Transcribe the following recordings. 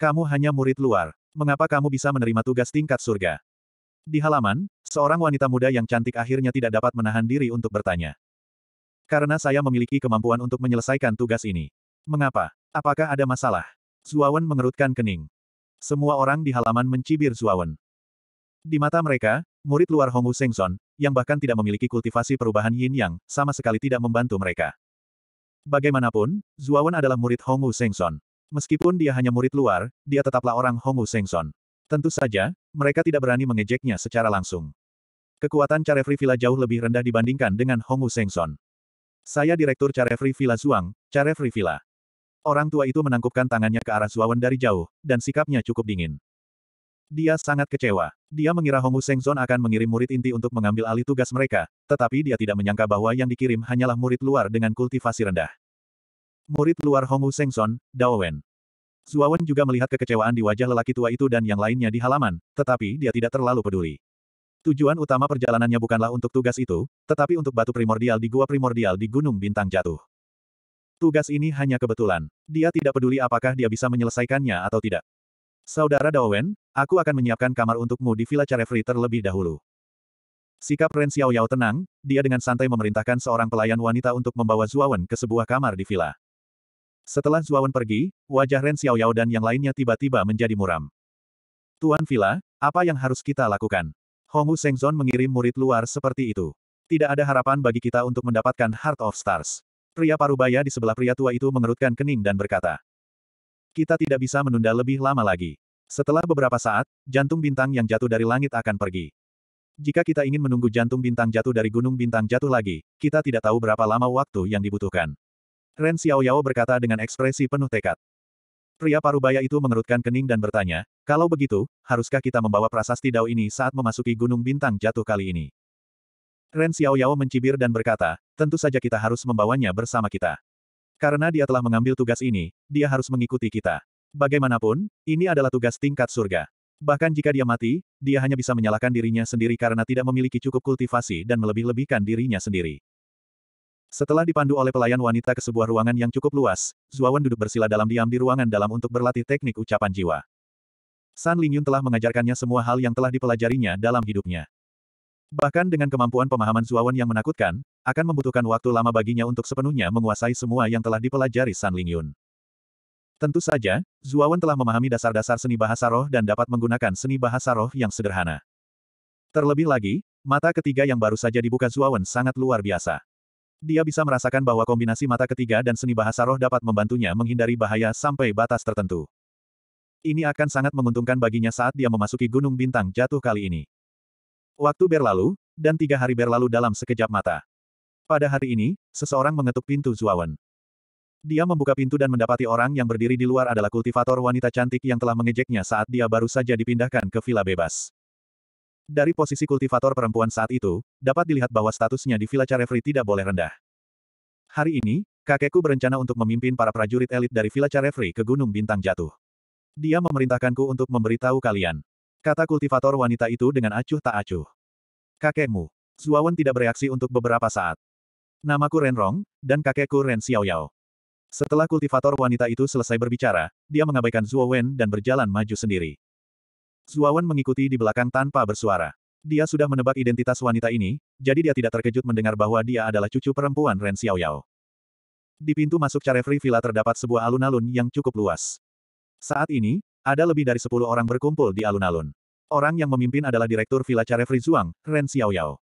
Kamu hanya murid luar. Mengapa kamu bisa menerima tugas tingkat surga? Di halaman, seorang wanita muda yang cantik akhirnya tidak dapat menahan diri untuk bertanya. Karena saya memiliki kemampuan untuk menyelesaikan tugas ini. Mengapa? Apakah ada masalah? Zuawan mengerutkan kening. Semua orang di halaman mencibir Zuawan. Di mata mereka, murid luar Hongwu Sengson, yang bahkan tidak memiliki kultivasi perubahan yin yang, sama sekali tidak membantu mereka. Bagaimanapun, Zuawan adalah murid Hongwu Sengson. Meskipun dia hanya murid luar, dia tetaplah orang Hongwu Sengson. Tentu saja, mereka tidak berani mengejeknya secara langsung. Kekuatan Carefree Villa jauh lebih rendah dibandingkan dengan Hongwu Sengson. Saya Direktur Carefree Villa Zhuang, Carefree Villa. Orang tua itu menangkupkan tangannya ke arah Zuawan dari jauh, dan sikapnya cukup dingin. Dia sangat kecewa. Dia mengira Hongwu Sengson akan mengirim murid inti untuk mengambil alih tugas mereka, tetapi dia tidak menyangka bahwa yang dikirim hanyalah murid luar dengan kultivasi rendah. Murid luar Hongwu Sengson, Wen. Zuawan juga melihat kekecewaan di wajah lelaki tua itu dan yang lainnya di halaman, tetapi dia tidak terlalu peduli. Tujuan utama perjalanannya bukanlah untuk tugas itu, tetapi untuk batu primordial di gua primordial di Gunung Bintang Jatuh. Tugas ini hanya kebetulan. Dia tidak peduli apakah dia bisa menyelesaikannya atau tidak. Saudara Dao Wen, aku akan menyiapkan kamar untukmu di Villa Carefree terlebih dahulu. Sikap Ren Xiaoyao tenang, dia dengan santai memerintahkan seorang pelayan wanita untuk membawa Zuawan ke sebuah kamar di villa. Setelah Zuawan pergi, wajah Ren Xiaoyao dan yang lainnya tiba-tiba menjadi muram. Tuan Villa, apa yang harus kita lakukan? Wu Sengzon mengirim murid luar seperti itu. Tidak ada harapan bagi kita untuk mendapatkan Heart of Stars. Pria parubaya di sebelah pria tua itu mengerutkan kening dan berkata. Kita tidak bisa menunda lebih lama lagi. Setelah beberapa saat, jantung bintang yang jatuh dari langit akan pergi. Jika kita ingin menunggu jantung bintang jatuh dari gunung bintang jatuh lagi, kita tidak tahu berapa lama waktu yang dibutuhkan. Ren Xiao Yao berkata dengan ekspresi penuh tekad. Pria parubaya itu mengerutkan kening dan bertanya, kalau begitu, haruskah kita membawa prasasti Dao ini saat memasuki Gunung Bintang Jatuh kali ini? Ren Xiao Yao mencibir dan berkata, tentu saja kita harus membawanya bersama kita. Karena dia telah mengambil tugas ini, dia harus mengikuti kita. Bagaimanapun, ini adalah tugas tingkat surga. Bahkan jika dia mati, dia hanya bisa menyalahkan dirinya sendiri karena tidak memiliki cukup kultivasi dan melebih-lebihkan dirinya sendiri. Setelah dipandu oleh pelayan wanita ke sebuah ruangan yang cukup luas, Zuawan duduk bersila dalam diam di ruangan dalam untuk berlatih teknik ucapan jiwa. San Lingyun telah mengajarkannya semua hal yang telah dipelajarinya dalam hidupnya. Bahkan dengan kemampuan pemahaman Zuawan yang menakutkan, akan membutuhkan waktu lama baginya untuk sepenuhnya menguasai semua yang telah dipelajari San Lingyun. Tentu saja, Zuawan telah memahami dasar-dasar seni bahasa roh dan dapat menggunakan seni bahasa roh yang sederhana. Terlebih lagi, mata ketiga yang baru saja dibuka Zuawan sangat luar biasa. Dia bisa merasakan bahwa kombinasi mata ketiga dan seni bahasa roh dapat membantunya menghindari bahaya sampai batas tertentu. Ini akan sangat menguntungkan baginya saat dia memasuki Gunung Bintang jatuh kali ini. Waktu berlalu, dan tiga hari berlalu dalam sekejap mata. Pada hari ini, seseorang mengetuk pintu Zuawan. Dia membuka pintu dan mendapati orang yang berdiri di luar adalah kultivator wanita cantik yang telah mengejeknya saat dia baru saja dipindahkan ke villa bebas. Dari posisi kultivator perempuan saat itu, dapat dilihat bahwa statusnya di Villa Carefree tidak boleh rendah. Hari ini, kakekku berencana untuk memimpin para prajurit elit dari Villa Carefree ke Gunung Bintang Jatuh. Dia memerintahkanku untuk memberitahu kalian. Kata kultivator wanita itu dengan acuh tak acuh. Kakekmu. Zuawan tidak bereaksi untuk beberapa saat. Namaku Renrong, dan kakekku Ren Xiaoyao. Setelah kultivator wanita itu selesai berbicara, dia mengabaikan Zuo Wen dan berjalan maju sendiri. Zuawan mengikuti di belakang tanpa bersuara. Dia sudah menebak identitas wanita ini, jadi dia tidak terkejut mendengar bahwa dia adalah cucu perempuan Ren Xiaoyao. Di pintu masuk Carefree Villa terdapat sebuah alun-alun yang cukup luas. Saat ini, ada lebih dari sepuluh orang berkumpul di alun-alun. Orang yang memimpin adalah Direktur Villa Carefree Zhuang, Ren Xiaoyao.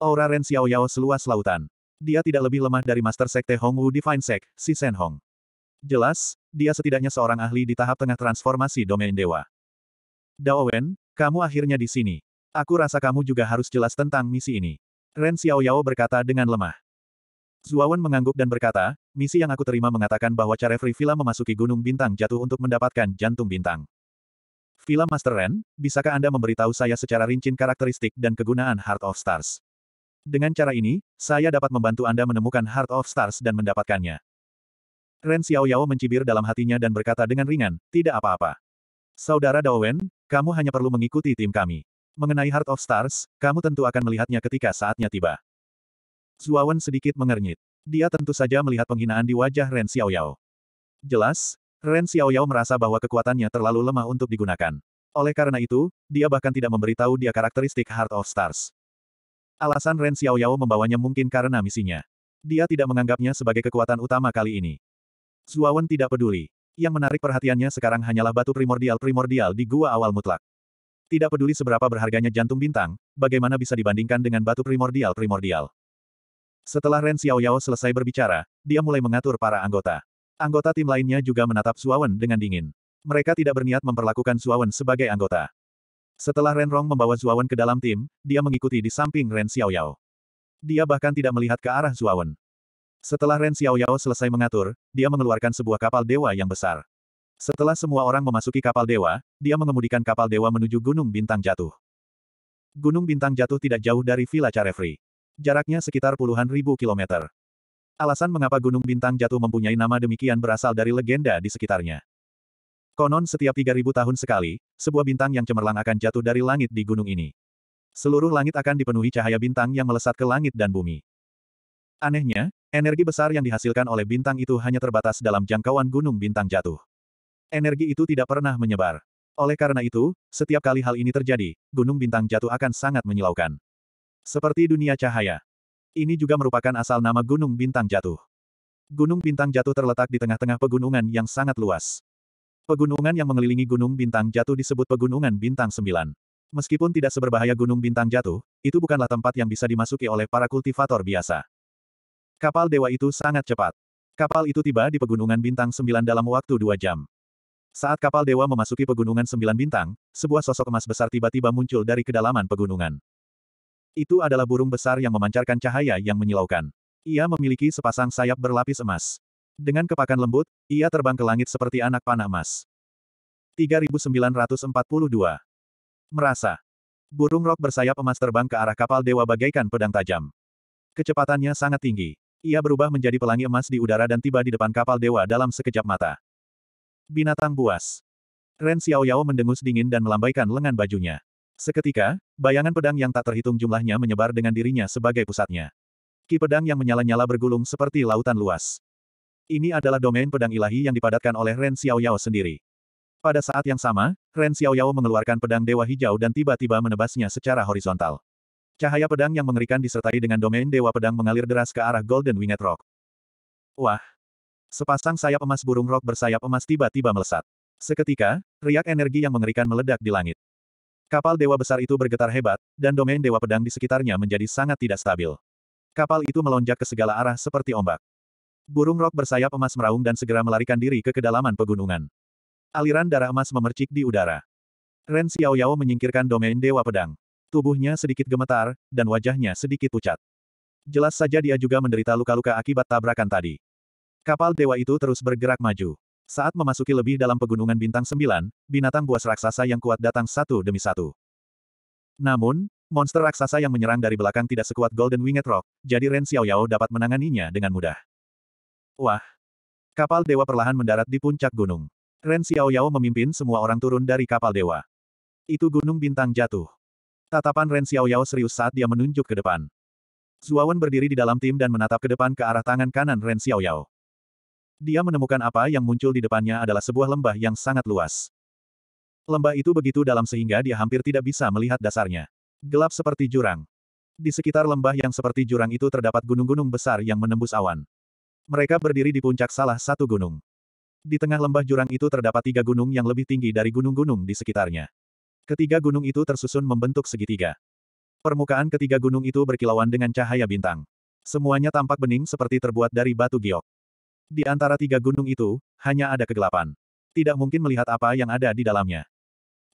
Aura Ren Xiaoyao seluas lautan. Dia tidak lebih lemah dari Master Sekte Hongwu Divine Sect, si Sen Hong. Jelas, dia setidaknya seorang ahli di tahap tengah transformasi domain dewa. Daowen, kamu akhirnya di sini. Aku rasa kamu juga harus jelas tentang misi ini. Ren Xiaoyao berkata dengan lemah. Zuawan mengangguk dan berkata, misi yang aku terima mengatakan bahwa Carefree Villa memasuki Gunung Bintang jatuh untuk mendapatkan jantung bintang. Villa Master Ren, bisakah Anda memberitahu saya secara rincin karakteristik dan kegunaan Heart of Stars? Dengan cara ini, saya dapat membantu Anda menemukan Heart of Stars dan mendapatkannya. Ren Xiaoyao mencibir dalam hatinya dan berkata dengan ringan, tidak apa-apa. Saudara Daowen, kamu hanya perlu mengikuti tim kami. Mengenai Heart of Stars, kamu tentu akan melihatnya ketika saatnya tiba. Zuawan sedikit mengernyit. Dia tentu saja melihat penghinaan di wajah Ren Xiaoyao. Jelas, Ren Xiaoyao merasa bahwa kekuatannya terlalu lemah untuk digunakan. Oleh karena itu, dia bahkan tidak memberitahu dia karakteristik Heart of Stars. Alasan Ren Xiaoyao membawanya mungkin karena misinya. Dia tidak menganggapnya sebagai kekuatan utama kali ini. Zuawan tidak peduli. Yang menarik perhatiannya sekarang hanyalah batu primordial-primordial di gua awal mutlak. Tidak peduli seberapa berharganya jantung bintang, bagaimana bisa dibandingkan dengan batu primordial-primordial. Setelah Ren Xiaoyao selesai berbicara, dia mulai mengatur para anggota. Anggota tim lainnya juga menatap Suawen dengan dingin. Mereka tidak berniat memperlakukan Suawen sebagai anggota. Setelah Ren Rong membawa Suawen ke dalam tim, dia mengikuti di samping Ren Xiaoyao. Dia bahkan tidak melihat ke arah Suawen. Setelah Ren Xiaoyao selesai mengatur, dia mengeluarkan sebuah kapal dewa yang besar. Setelah semua orang memasuki kapal dewa, dia mengemudikan kapal dewa menuju Gunung Bintang Jatuh. Gunung Bintang Jatuh tidak jauh dari Villa Carefree. Jaraknya sekitar puluhan ribu kilometer. Alasan mengapa Gunung Bintang Jatuh mempunyai nama demikian berasal dari legenda di sekitarnya. Konon setiap 3.000 tahun sekali, sebuah bintang yang cemerlang akan jatuh dari langit di gunung ini. Seluruh langit akan dipenuhi cahaya bintang yang melesat ke langit dan bumi. Anehnya, Energi besar yang dihasilkan oleh bintang itu hanya terbatas dalam jangkauan gunung bintang jatuh. Energi itu tidak pernah menyebar. Oleh karena itu, setiap kali hal ini terjadi, gunung bintang jatuh akan sangat menyilaukan. Seperti dunia cahaya. Ini juga merupakan asal nama gunung bintang jatuh. Gunung bintang jatuh terletak di tengah-tengah pegunungan yang sangat luas. Pegunungan yang mengelilingi gunung bintang jatuh disebut pegunungan bintang Sembilan. Meskipun tidak seberbahaya gunung bintang jatuh, itu bukanlah tempat yang bisa dimasuki oleh para kultivator biasa. Kapal dewa itu sangat cepat. Kapal itu tiba di Pegunungan Bintang sembilan dalam waktu dua jam. Saat kapal dewa memasuki Pegunungan sembilan Bintang, sebuah sosok emas besar tiba-tiba muncul dari kedalaman pegunungan. Itu adalah burung besar yang memancarkan cahaya yang menyilaukan. Ia memiliki sepasang sayap berlapis emas. Dengan kepakan lembut, ia terbang ke langit seperti anak panah emas. 3942. Merasa. Burung rok bersayap emas terbang ke arah kapal dewa bagaikan pedang tajam. Kecepatannya sangat tinggi. Ia berubah menjadi pelangi emas di udara dan tiba di depan kapal dewa dalam sekejap mata. Binatang buas. Ren Xiaoyao mendengus dingin dan melambaikan lengan bajunya. Seketika, bayangan pedang yang tak terhitung jumlahnya menyebar dengan dirinya sebagai pusatnya. Ki pedang yang menyala-nyala bergulung seperti lautan luas. Ini adalah domain pedang ilahi yang dipadatkan oleh Ren Xiaoyao sendiri. Pada saat yang sama, Ren Xiaoyao mengeluarkan pedang Dewa Hijau dan tiba-tiba menebasnya secara horizontal. Cahaya pedang yang mengerikan disertai dengan domain dewa pedang mengalir deras ke arah Golden Winged Rock. Wah! Sepasang sayap emas burung rock bersayap emas tiba-tiba melesat. Seketika, riak energi yang mengerikan meledak di langit. Kapal dewa besar itu bergetar hebat, dan domain dewa pedang di sekitarnya menjadi sangat tidak stabil. Kapal itu melonjak ke segala arah seperti ombak. Burung rok bersayap emas meraung dan segera melarikan diri ke kedalaman pegunungan. Aliran darah emas memercik di udara. Ren Xiaoyao menyingkirkan domain dewa pedang. Tubuhnya sedikit gemetar, dan wajahnya sedikit pucat. Jelas saja dia juga menderita luka-luka akibat tabrakan tadi. Kapal dewa itu terus bergerak maju. Saat memasuki lebih dalam pegunungan bintang sembilan. binatang buas raksasa yang kuat datang satu demi satu. Namun, monster raksasa yang menyerang dari belakang tidak sekuat Golden Winged Rock, jadi Ren Xiaoyao dapat menanganinya dengan mudah. Wah! Kapal dewa perlahan mendarat di puncak gunung. Ren Xiaoyao memimpin semua orang turun dari kapal dewa. Itu gunung bintang jatuh. Tatapan Ren Xiaoyao serius saat dia menunjuk ke depan. Zuawan berdiri di dalam tim dan menatap ke depan ke arah tangan kanan Ren Xiaoyao. Dia menemukan apa yang muncul di depannya adalah sebuah lembah yang sangat luas. Lembah itu begitu dalam sehingga dia hampir tidak bisa melihat dasarnya. Gelap seperti jurang. Di sekitar lembah yang seperti jurang itu terdapat gunung-gunung besar yang menembus awan. Mereka berdiri di puncak salah satu gunung. Di tengah lembah jurang itu terdapat tiga gunung yang lebih tinggi dari gunung-gunung di sekitarnya. Ketiga gunung itu tersusun membentuk segitiga. Permukaan ketiga gunung itu berkilauan dengan cahaya bintang. Semuanya tampak bening seperti terbuat dari batu giok. Di antara tiga gunung itu, hanya ada kegelapan. Tidak mungkin melihat apa yang ada di dalamnya.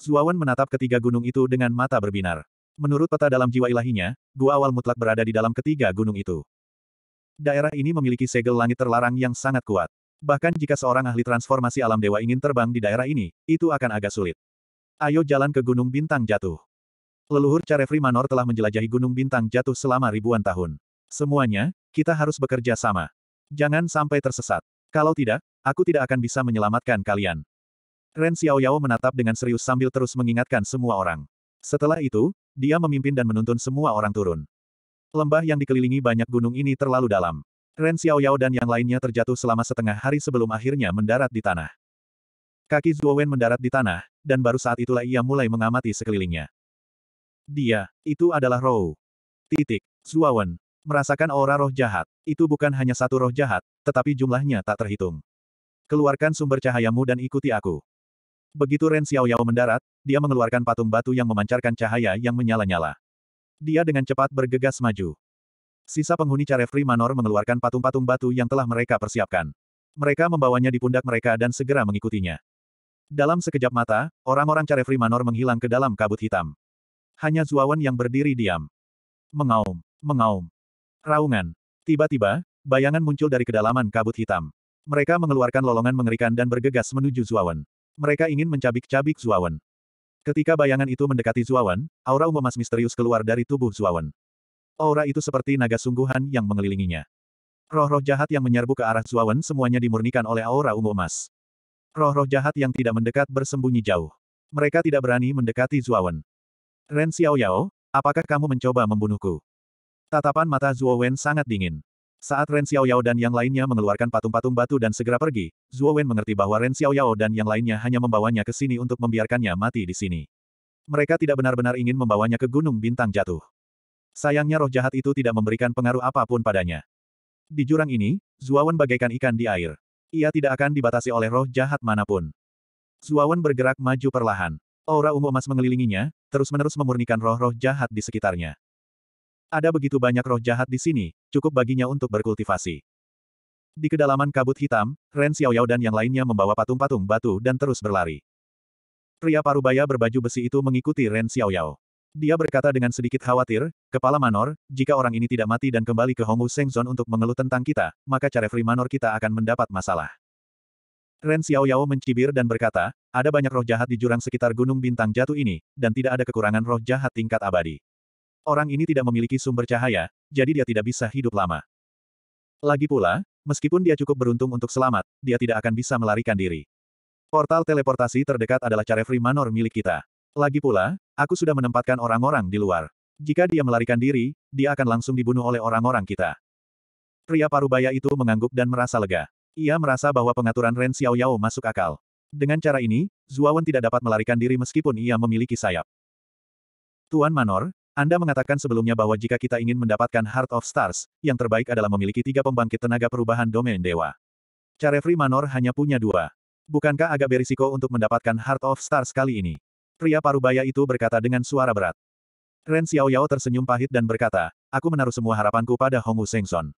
Zuawan menatap ketiga gunung itu dengan mata berbinar. Menurut peta dalam jiwa ilahinya, gua awal mutlak berada di dalam ketiga gunung itu. Daerah ini memiliki segel langit terlarang yang sangat kuat. Bahkan jika seorang ahli transformasi alam dewa ingin terbang di daerah ini, itu akan agak sulit. Ayo jalan ke Gunung Bintang Jatuh. Leluhur Carefri Manor telah menjelajahi Gunung Bintang Jatuh selama ribuan tahun. Semuanya, kita harus bekerja sama. Jangan sampai tersesat. Kalau tidak, aku tidak akan bisa menyelamatkan kalian. Ren Xiaoyao menatap dengan serius sambil terus mengingatkan semua orang. Setelah itu, dia memimpin dan menuntun semua orang turun. Lembah yang dikelilingi banyak gunung ini terlalu dalam. Ren Xiaoyao dan yang lainnya terjatuh selama setengah hari sebelum akhirnya mendarat di tanah. Kaki Wen mendarat di tanah, dan baru saat itulah ia mulai mengamati sekelilingnya. Dia, itu adalah roh. Titik. Zuawan. Merasakan aura roh jahat. Itu bukan hanya satu roh jahat, tetapi jumlahnya tak terhitung. Keluarkan sumber cahayamu dan ikuti aku. Begitu Ren Xiaoyao mendarat, dia mengeluarkan patung batu yang memancarkan cahaya yang menyala-nyala. Dia dengan cepat bergegas maju. Sisa penghuni Carefree Manor mengeluarkan patung-patung batu yang telah mereka persiapkan. Mereka membawanya di pundak mereka dan segera mengikutinya. Dalam sekejap mata, orang-orang Carefree Manor menghilang ke dalam kabut hitam. Hanya Zuawan yang berdiri diam. Mengaum, mengaum. Raungan. Tiba-tiba, bayangan muncul dari kedalaman kabut hitam. Mereka mengeluarkan lolongan mengerikan dan bergegas menuju Zuawan. Mereka ingin mencabik-cabik Zuawan. Ketika bayangan itu mendekati Zuawan, aura emas misterius keluar dari tubuh Zuawan. Aura itu seperti naga sungguhan yang mengelilinginya. Roh-roh jahat yang menyerbu ke arah Zuawan semuanya dimurnikan oleh aura ungu emas. Roh-roh jahat yang tidak mendekat bersembunyi jauh. Mereka tidak berani mendekati Zuowen. Ren Xiao Yao, apakah kamu mencoba membunuhku? Tatapan mata Zuowen sangat dingin. Saat Ren Xiao Yao dan yang lainnya mengeluarkan patung-patung batu dan segera pergi, Zuowen mengerti bahwa Ren Xiao Yao dan yang lainnya hanya membawanya ke sini untuk membiarkannya mati di sini. Mereka tidak benar-benar ingin membawanya ke Gunung Bintang Jatuh. Sayangnya roh jahat itu tidak memberikan pengaruh apapun padanya. Di jurang ini, Zuawan bagaikan ikan di air. Ia tidak akan dibatasi oleh roh jahat manapun. Zuawan bergerak maju perlahan. Aura ungu emas mengelilinginya, terus-menerus memurnikan roh-roh jahat di sekitarnya. Ada begitu banyak roh jahat di sini, cukup baginya untuk berkultivasi. Di kedalaman kabut hitam, Ren Xiaoyao dan yang lainnya membawa patung-patung batu dan terus berlari. Pria parubaya berbaju besi itu mengikuti Ren Xiaoyao. Dia berkata dengan sedikit khawatir, Kepala Manor, jika orang ini tidak mati dan kembali ke Hongwu Sengzon untuk mengeluh tentang kita, maka Carefree Manor kita akan mendapat masalah. Ren Xiaoyao mencibir dan berkata, ada banyak roh jahat di jurang sekitar Gunung Bintang Jatuh ini, dan tidak ada kekurangan roh jahat tingkat abadi. Orang ini tidak memiliki sumber cahaya, jadi dia tidak bisa hidup lama. Lagi pula, meskipun dia cukup beruntung untuk selamat, dia tidak akan bisa melarikan diri. Portal teleportasi terdekat adalah Carefree Manor milik kita. Lagi pula, aku sudah menempatkan orang-orang di luar. Jika dia melarikan diri, dia akan langsung dibunuh oleh orang-orang kita. Pria parubaya itu mengangguk dan merasa lega. Ia merasa bahwa pengaturan Ren Xiao Yao masuk akal. Dengan cara ini, Zuawan tidak dapat melarikan diri meskipun ia memiliki sayap. Tuan Manor, Anda mengatakan sebelumnya bahwa jika kita ingin mendapatkan Heart of Stars, yang terbaik adalah memiliki tiga pembangkit tenaga perubahan domain dewa. Carefree Manor hanya punya dua. Bukankah agak berisiko untuk mendapatkan Heart of Stars kali ini? Pria parubaya itu berkata dengan suara berat. Ren Xiaoyao tersenyum pahit dan berkata, aku menaruh semua harapanku pada Hongwu Sengson.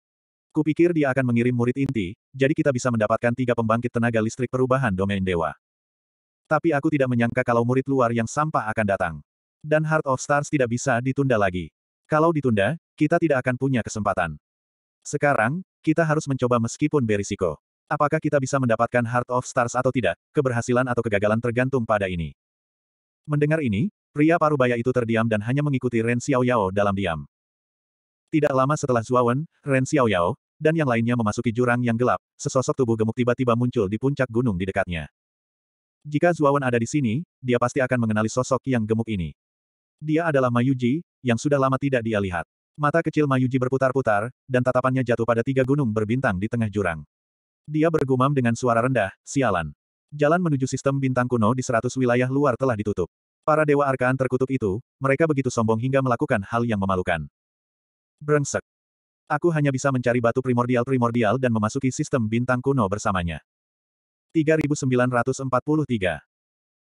Kupikir dia akan mengirim murid inti, jadi kita bisa mendapatkan tiga pembangkit tenaga listrik perubahan domain dewa. Tapi aku tidak menyangka kalau murid luar yang sampah akan datang. Dan Heart of Stars tidak bisa ditunda lagi. Kalau ditunda, kita tidak akan punya kesempatan. Sekarang, kita harus mencoba meskipun berisiko. Apakah kita bisa mendapatkan Heart of Stars atau tidak, keberhasilan atau kegagalan tergantung pada ini. Mendengar ini, pria parubaya itu terdiam dan hanya mengikuti Ren Xiao Yao dalam diam. Tidak lama setelah Zuawan, Ren Xiao Yao, dan yang lainnya memasuki jurang yang gelap, sesosok tubuh gemuk tiba-tiba muncul di puncak gunung di dekatnya. Jika Zuawan ada di sini, dia pasti akan mengenali sosok yang gemuk ini. Dia adalah Mayuji, yang sudah lama tidak dia lihat. Mata kecil Mayuji berputar-putar, dan tatapannya jatuh pada tiga gunung berbintang di tengah jurang. Dia bergumam dengan suara rendah, sialan. Jalan menuju sistem bintang kuno di seratus wilayah luar telah ditutup. Para dewa arkaan terkutuk itu, mereka begitu sombong hingga melakukan hal yang memalukan. Brengsek. Aku hanya bisa mencari batu primordial-primordial dan memasuki sistem bintang kuno bersamanya. 3943.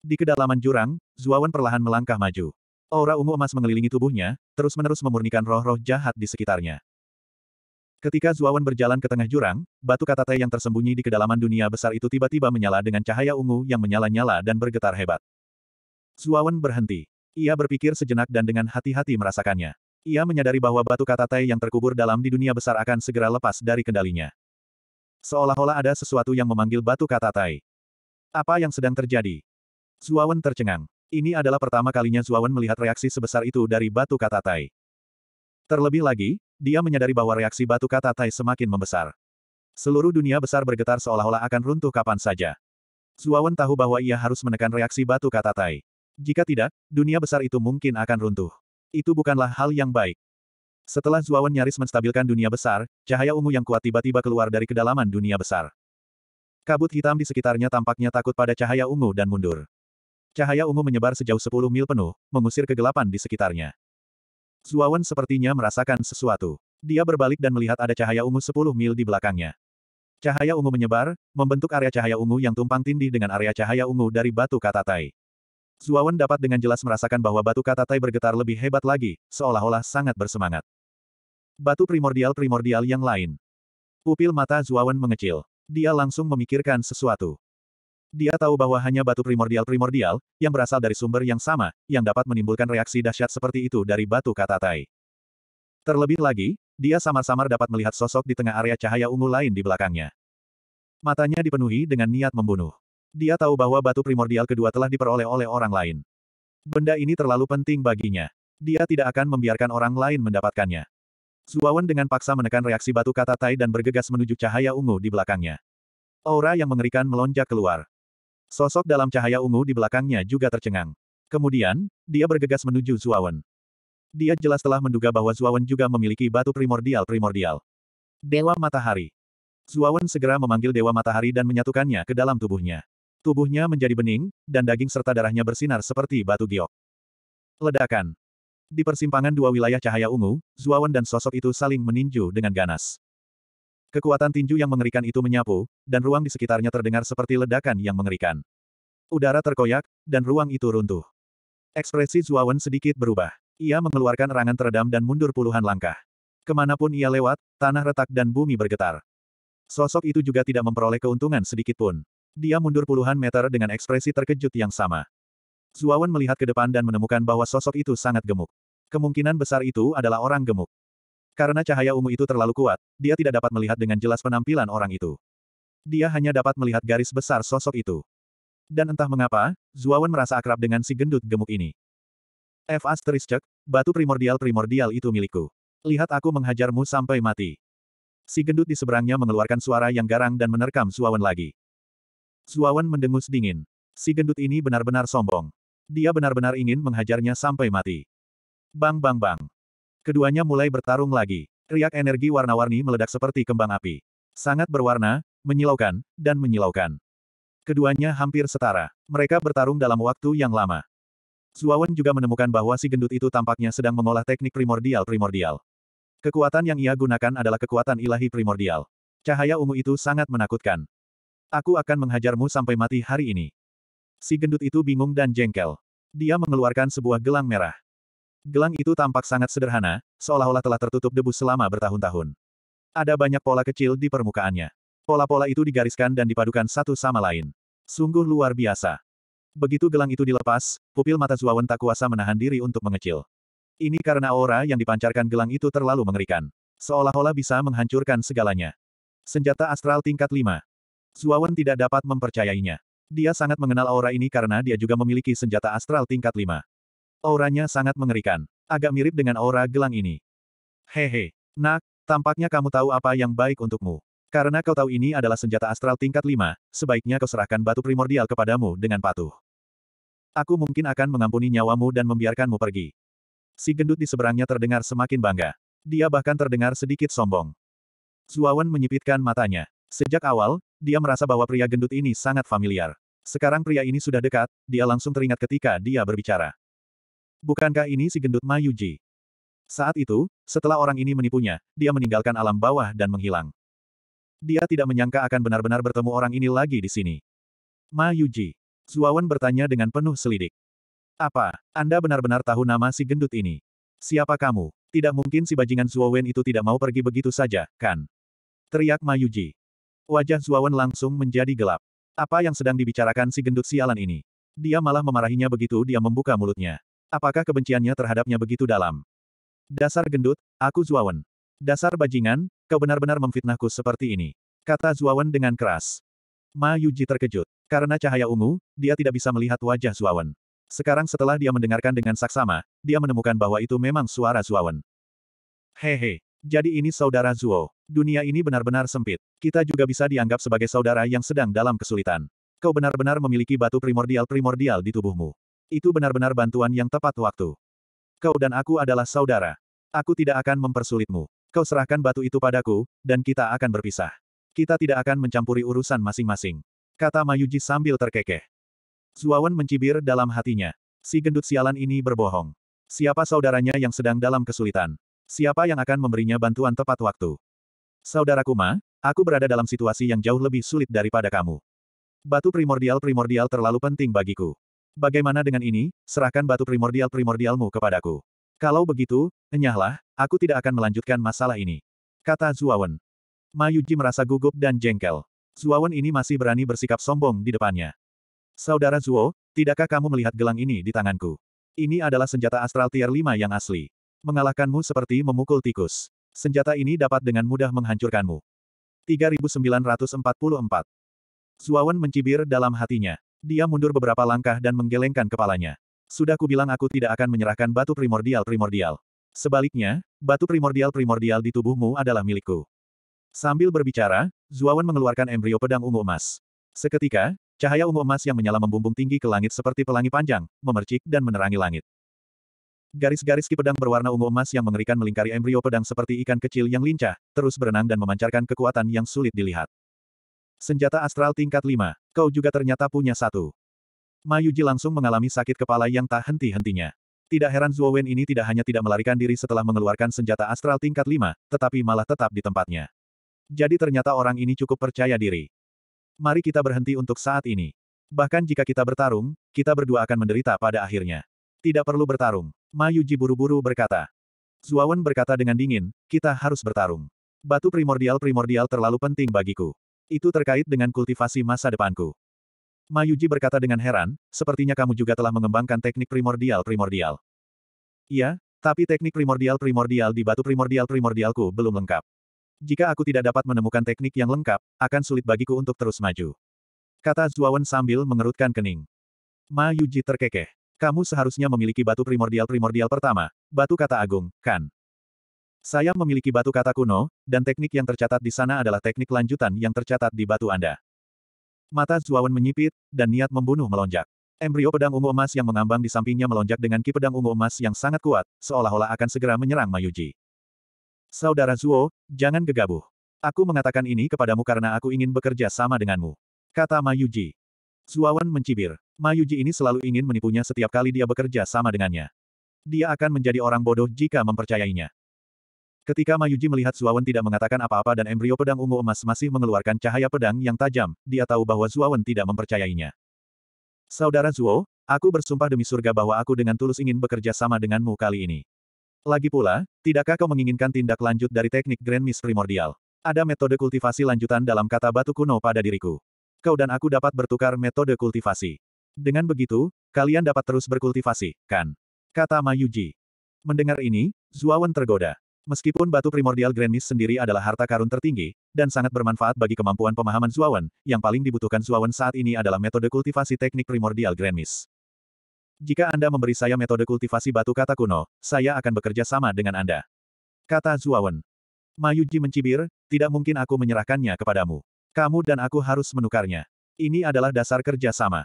Di kedalaman jurang, Zuawan perlahan melangkah maju. Aura ungu emas mengelilingi tubuhnya, terus-menerus memurnikan roh-roh jahat di sekitarnya. Ketika Zuawan berjalan ke tengah jurang, batu katate yang tersembunyi di kedalaman dunia besar itu tiba-tiba menyala dengan cahaya ungu yang menyala-nyala dan bergetar hebat. Zuawan berhenti. Ia berpikir sejenak dan dengan hati-hati merasakannya. Ia menyadari bahwa batu katate yang terkubur dalam di dunia besar akan segera lepas dari kendalinya. Seolah-olah ada sesuatu yang memanggil batu katatai. Apa yang sedang terjadi? Zuawan tercengang. Ini adalah pertama kalinya Zuawan melihat reaksi sebesar itu dari batu katatai. Terlebih lagi, dia menyadari bahwa reaksi batu kata Tai semakin membesar. Seluruh dunia besar bergetar seolah-olah akan runtuh kapan saja. Zuawan tahu bahwa ia harus menekan reaksi batu kata Tai. Jika tidak, dunia besar itu mungkin akan runtuh. Itu bukanlah hal yang baik. Setelah Zuawan nyaris menstabilkan dunia besar, cahaya ungu yang kuat tiba-tiba keluar dari kedalaman dunia besar. Kabut hitam di sekitarnya tampaknya takut pada cahaya ungu dan mundur. Cahaya ungu menyebar sejauh 10 mil penuh, mengusir kegelapan di sekitarnya. Zuawan sepertinya merasakan sesuatu. Dia berbalik dan melihat ada cahaya ungu 10 mil di belakangnya. Cahaya ungu menyebar, membentuk area cahaya ungu yang tumpang tindih dengan area cahaya ungu dari batu katatai. Zuawan dapat dengan jelas merasakan bahwa batu katatai bergetar lebih hebat lagi, seolah-olah sangat bersemangat. Batu primordial-primordial yang lain. Pupil mata Zuawan mengecil. Dia langsung memikirkan sesuatu. Dia tahu bahwa hanya batu primordial-primordial, yang berasal dari sumber yang sama, yang dapat menimbulkan reaksi dahsyat seperti itu dari batu katatai. Terlebih lagi, dia samar-samar dapat melihat sosok di tengah area cahaya ungu lain di belakangnya. Matanya dipenuhi dengan niat membunuh. Dia tahu bahwa batu primordial kedua telah diperoleh oleh orang lain. Benda ini terlalu penting baginya. Dia tidak akan membiarkan orang lain mendapatkannya. Zuawan dengan paksa menekan reaksi batu katatai dan bergegas menuju cahaya ungu di belakangnya. Aura yang mengerikan melonjak keluar. Sosok dalam cahaya ungu di belakangnya juga tercengang. Kemudian, dia bergegas menuju Zuawan. Dia jelas telah menduga bahwa Zuawan juga memiliki batu primordial-primordial. Dewa Matahari. Zuawan segera memanggil Dewa Matahari dan menyatukannya ke dalam tubuhnya. Tubuhnya menjadi bening, dan daging serta darahnya bersinar seperti batu giok. Ledakan. Di persimpangan dua wilayah cahaya ungu, Zuawan dan sosok itu saling meninju dengan ganas. Kekuatan tinju yang mengerikan itu menyapu, dan ruang di sekitarnya terdengar seperti ledakan yang mengerikan. Udara terkoyak, dan ruang itu runtuh. Ekspresi Zuawan sedikit berubah. Ia mengeluarkan erangan teredam dan mundur puluhan langkah. Kemanapun ia lewat, tanah retak dan bumi bergetar. Sosok itu juga tidak memperoleh keuntungan sedikitpun. Dia mundur puluhan meter dengan ekspresi terkejut yang sama. Zuawan melihat ke depan dan menemukan bahwa sosok itu sangat gemuk. Kemungkinan besar itu adalah orang gemuk. Karena cahaya ungu itu terlalu kuat, dia tidak dapat melihat dengan jelas penampilan orang itu. Dia hanya dapat melihat garis besar sosok itu. Dan entah mengapa, Zuawan merasa akrab dengan si gendut gemuk ini. F asterisk, batu primordial-primordial itu milikku. Lihat aku menghajarmu sampai mati. Si gendut di seberangnya mengeluarkan suara yang garang dan menerkam Zuawan lagi. Zuawan mendengus dingin. Si gendut ini benar-benar sombong. Dia benar-benar ingin menghajarnya sampai mati. Bang bang bang. Keduanya mulai bertarung lagi. Riak energi warna-warni meledak seperti kembang api. Sangat berwarna, menyilaukan, dan menyilaukan. Keduanya hampir setara. Mereka bertarung dalam waktu yang lama. Zuawan juga menemukan bahwa si gendut itu tampaknya sedang mengolah teknik primordial-primordial. Kekuatan yang ia gunakan adalah kekuatan ilahi primordial. Cahaya ungu itu sangat menakutkan. Aku akan menghajarmu sampai mati hari ini. Si gendut itu bingung dan jengkel. Dia mengeluarkan sebuah gelang merah. Gelang itu tampak sangat sederhana, seolah-olah telah tertutup debu selama bertahun-tahun. Ada banyak pola kecil di permukaannya. Pola-pola itu digariskan dan dipadukan satu sama lain. Sungguh luar biasa. Begitu gelang itu dilepas, pupil mata Zuawan tak kuasa menahan diri untuk mengecil. Ini karena aura yang dipancarkan gelang itu terlalu mengerikan. Seolah-olah bisa menghancurkan segalanya. Senjata astral tingkat 5. Zuawan tidak dapat mempercayainya. Dia sangat mengenal aura ini karena dia juga memiliki senjata astral tingkat 5. Auranya sangat mengerikan. Agak mirip dengan aura gelang ini. Hehe. Nak, tampaknya kamu tahu apa yang baik untukmu. Karena kau tahu ini adalah senjata astral tingkat 5, sebaiknya kau serahkan batu primordial kepadamu dengan patuh. Aku mungkin akan mengampuni nyawamu dan membiarkanmu pergi. Si gendut di seberangnya terdengar semakin bangga. Dia bahkan terdengar sedikit sombong. Zuawan menyipitkan matanya. Sejak awal, dia merasa bahwa pria gendut ini sangat familiar. Sekarang pria ini sudah dekat, dia langsung teringat ketika dia berbicara. Bukankah ini si gendut Mayuji? Saat itu, setelah orang ini menipunya, dia meninggalkan alam bawah dan menghilang. Dia tidak menyangka akan benar-benar bertemu orang ini lagi di sini. Mayuji, Yuji. Zuawan bertanya dengan penuh selidik. Apa, Anda benar-benar tahu nama si gendut ini? Siapa kamu? Tidak mungkin si bajingan Zuawan itu tidak mau pergi begitu saja, kan? Teriak Mayuji. Wajah Zuawan langsung menjadi gelap. Apa yang sedang dibicarakan si gendut sialan ini? Dia malah memarahinya begitu dia membuka mulutnya. Apakah kebenciannya terhadapnya begitu dalam? Dasar gendut, aku Zuawan. Dasar bajingan, kau benar-benar memfitnahku seperti ini. Kata Zuawan dengan keras. Ma Yuji terkejut. Karena cahaya ungu, dia tidak bisa melihat wajah Zuawan. Sekarang setelah dia mendengarkan dengan saksama, dia menemukan bahwa itu memang suara Zuawan. Hehe, jadi ini saudara Zuo. Dunia ini benar-benar sempit. Kita juga bisa dianggap sebagai saudara yang sedang dalam kesulitan. Kau benar-benar memiliki batu primordial-primordial di tubuhmu. Itu benar-benar bantuan yang tepat waktu. Kau dan aku adalah saudara. Aku tidak akan mempersulitmu. Kau serahkan batu itu padaku, dan kita akan berpisah. Kita tidak akan mencampuri urusan masing-masing. Kata Mayuji sambil terkekeh. Zuawan mencibir dalam hatinya. Si gendut sialan ini berbohong. Siapa saudaranya yang sedang dalam kesulitan? Siapa yang akan memberinya bantuan tepat waktu? Saudaraku Ma, aku berada dalam situasi yang jauh lebih sulit daripada kamu. Batu primordial-primordial terlalu penting bagiku. Bagaimana dengan ini, serahkan batu primordial-primordialmu kepadaku. Kalau begitu, enyahlah, aku tidak akan melanjutkan masalah ini. Kata Zuawan. Mayuji merasa gugup dan jengkel. Zuawan ini masih berani bersikap sombong di depannya. Saudara Zuo, tidakkah kamu melihat gelang ini di tanganku? Ini adalah senjata astral tier 5 yang asli. Mengalahkanmu seperti memukul tikus. Senjata ini dapat dengan mudah menghancurkanmu. 3944. Zuawan mencibir dalam hatinya. Dia mundur beberapa langkah dan menggelengkan kepalanya. Sudah kubilang aku tidak akan menyerahkan batu primordial-primordial. Sebaliknya, batu primordial-primordial di tubuhmu adalah milikku. Sambil berbicara, Zuawan mengeluarkan embrio pedang ungu emas. Seketika, cahaya ungu emas yang menyala membumbung tinggi ke langit seperti pelangi panjang, memercik dan menerangi langit. Garis-garis ki pedang berwarna ungu emas yang mengerikan melingkari embrio pedang seperti ikan kecil yang lincah, terus berenang dan memancarkan kekuatan yang sulit dilihat. Senjata astral tingkat 5. Kau juga ternyata punya satu. Mayuji langsung mengalami sakit kepala yang tak henti-hentinya. Tidak heran Zuo Wen ini tidak hanya tidak melarikan diri setelah mengeluarkan senjata astral tingkat 5, tetapi malah tetap di tempatnya. Jadi ternyata orang ini cukup percaya diri. Mari kita berhenti untuk saat ini. Bahkan jika kita bertarung, kita berdua akan menderita pada akhirnya. Tidak perlu bertarung. Mayuji buru-buru berkata. Wen berkata dengan dingin, kita harus bertarung. Batu primordial-primordial terlalu penting bagiku. Itu terkait dengan kultivasi masa depanku. Mayuji berkata dengan heran, sepertinya kamu juga telah mengembangkan teknik primordial-primordial. Iya, tapi teknik primordial-primordial di batu primordial-primordialku belum lengkap. Jika aku tidak dapat menemukan teknik yang lengkap, akan sulit bagiku untuk terus maju. Kata Zuawan sambil mengerutkan kening. Ma Yuji terkekeh. Kamu seharusnya memiliki batu primordial-primordial pertama, batu kata agung, kan? Saya memiliki batu kata kuno, dan teknik yang tercatat di sana adalah teknik lanjutan yang tercatat di batu Anda. Mata Zuawan menyipit, dan niat membunuh melonjak. Embrio pedang ungu emas yang mengambang di sampingnya melonjak dengan ki pedang ungu emas yang sangat kuat, seolah-olah akan segera menyerang Mayuji. Saudara Zuo, jangan gegabah. Aku mengatakan ini kepadamu karena aku ingin bekerja sama denganmu. Kata Mayuji. Zuawan mencibir. Mayuji ini selalu ingin menipunya setiap kali dia bekerja sama dengannya. Dia akan menjadi orang bodoh jika mempercayainya. Ketika Mayuji melihat Zuawan tidak mengatakan apa-apa dan embrio pedang ungu emas masih mengeluarkan cahaya pedang yang tajam, dia tahu bahwa Zuawan tidak mempercayainya. Saudara Zuo, aku bersumpah demi surga bahwa aku dengan tulus ingin bekerja sama denganmu kali ini. Lagi pula, tidakkah kau menginginkan tindak lanjut dari teknik Grand Mist primordial? Ada metode kultivasi lanjutan dalam kata batu kuno pada diriku. Kau dan aku dapat bertukar metode kultivasi. Dengan begitu, kalian dapat terus berkultivasi, kan? Kata Mayuji. Mendengar ini, Zuawan tergoda. Meskipun batu primordial Grandis sendiri adalah harta karun tertinggi, dan sangat bermanfaat bagi kemampuan pemahaman Zuawan, yang paling dibutuhkan Zuawan saat ini adalah metode kultivasi teknik primordial Grandis. Jika Anda memberi saya metode kultivasi batu kata kuno, saya akan bekerja sama dengan Anda. Kata Zuawan. Mayuji mencibir, tidak mungkin aku menyerahkannya kepadamu. Kamu dan aku harus menukarnya. Ini adalah dasar kerja sama.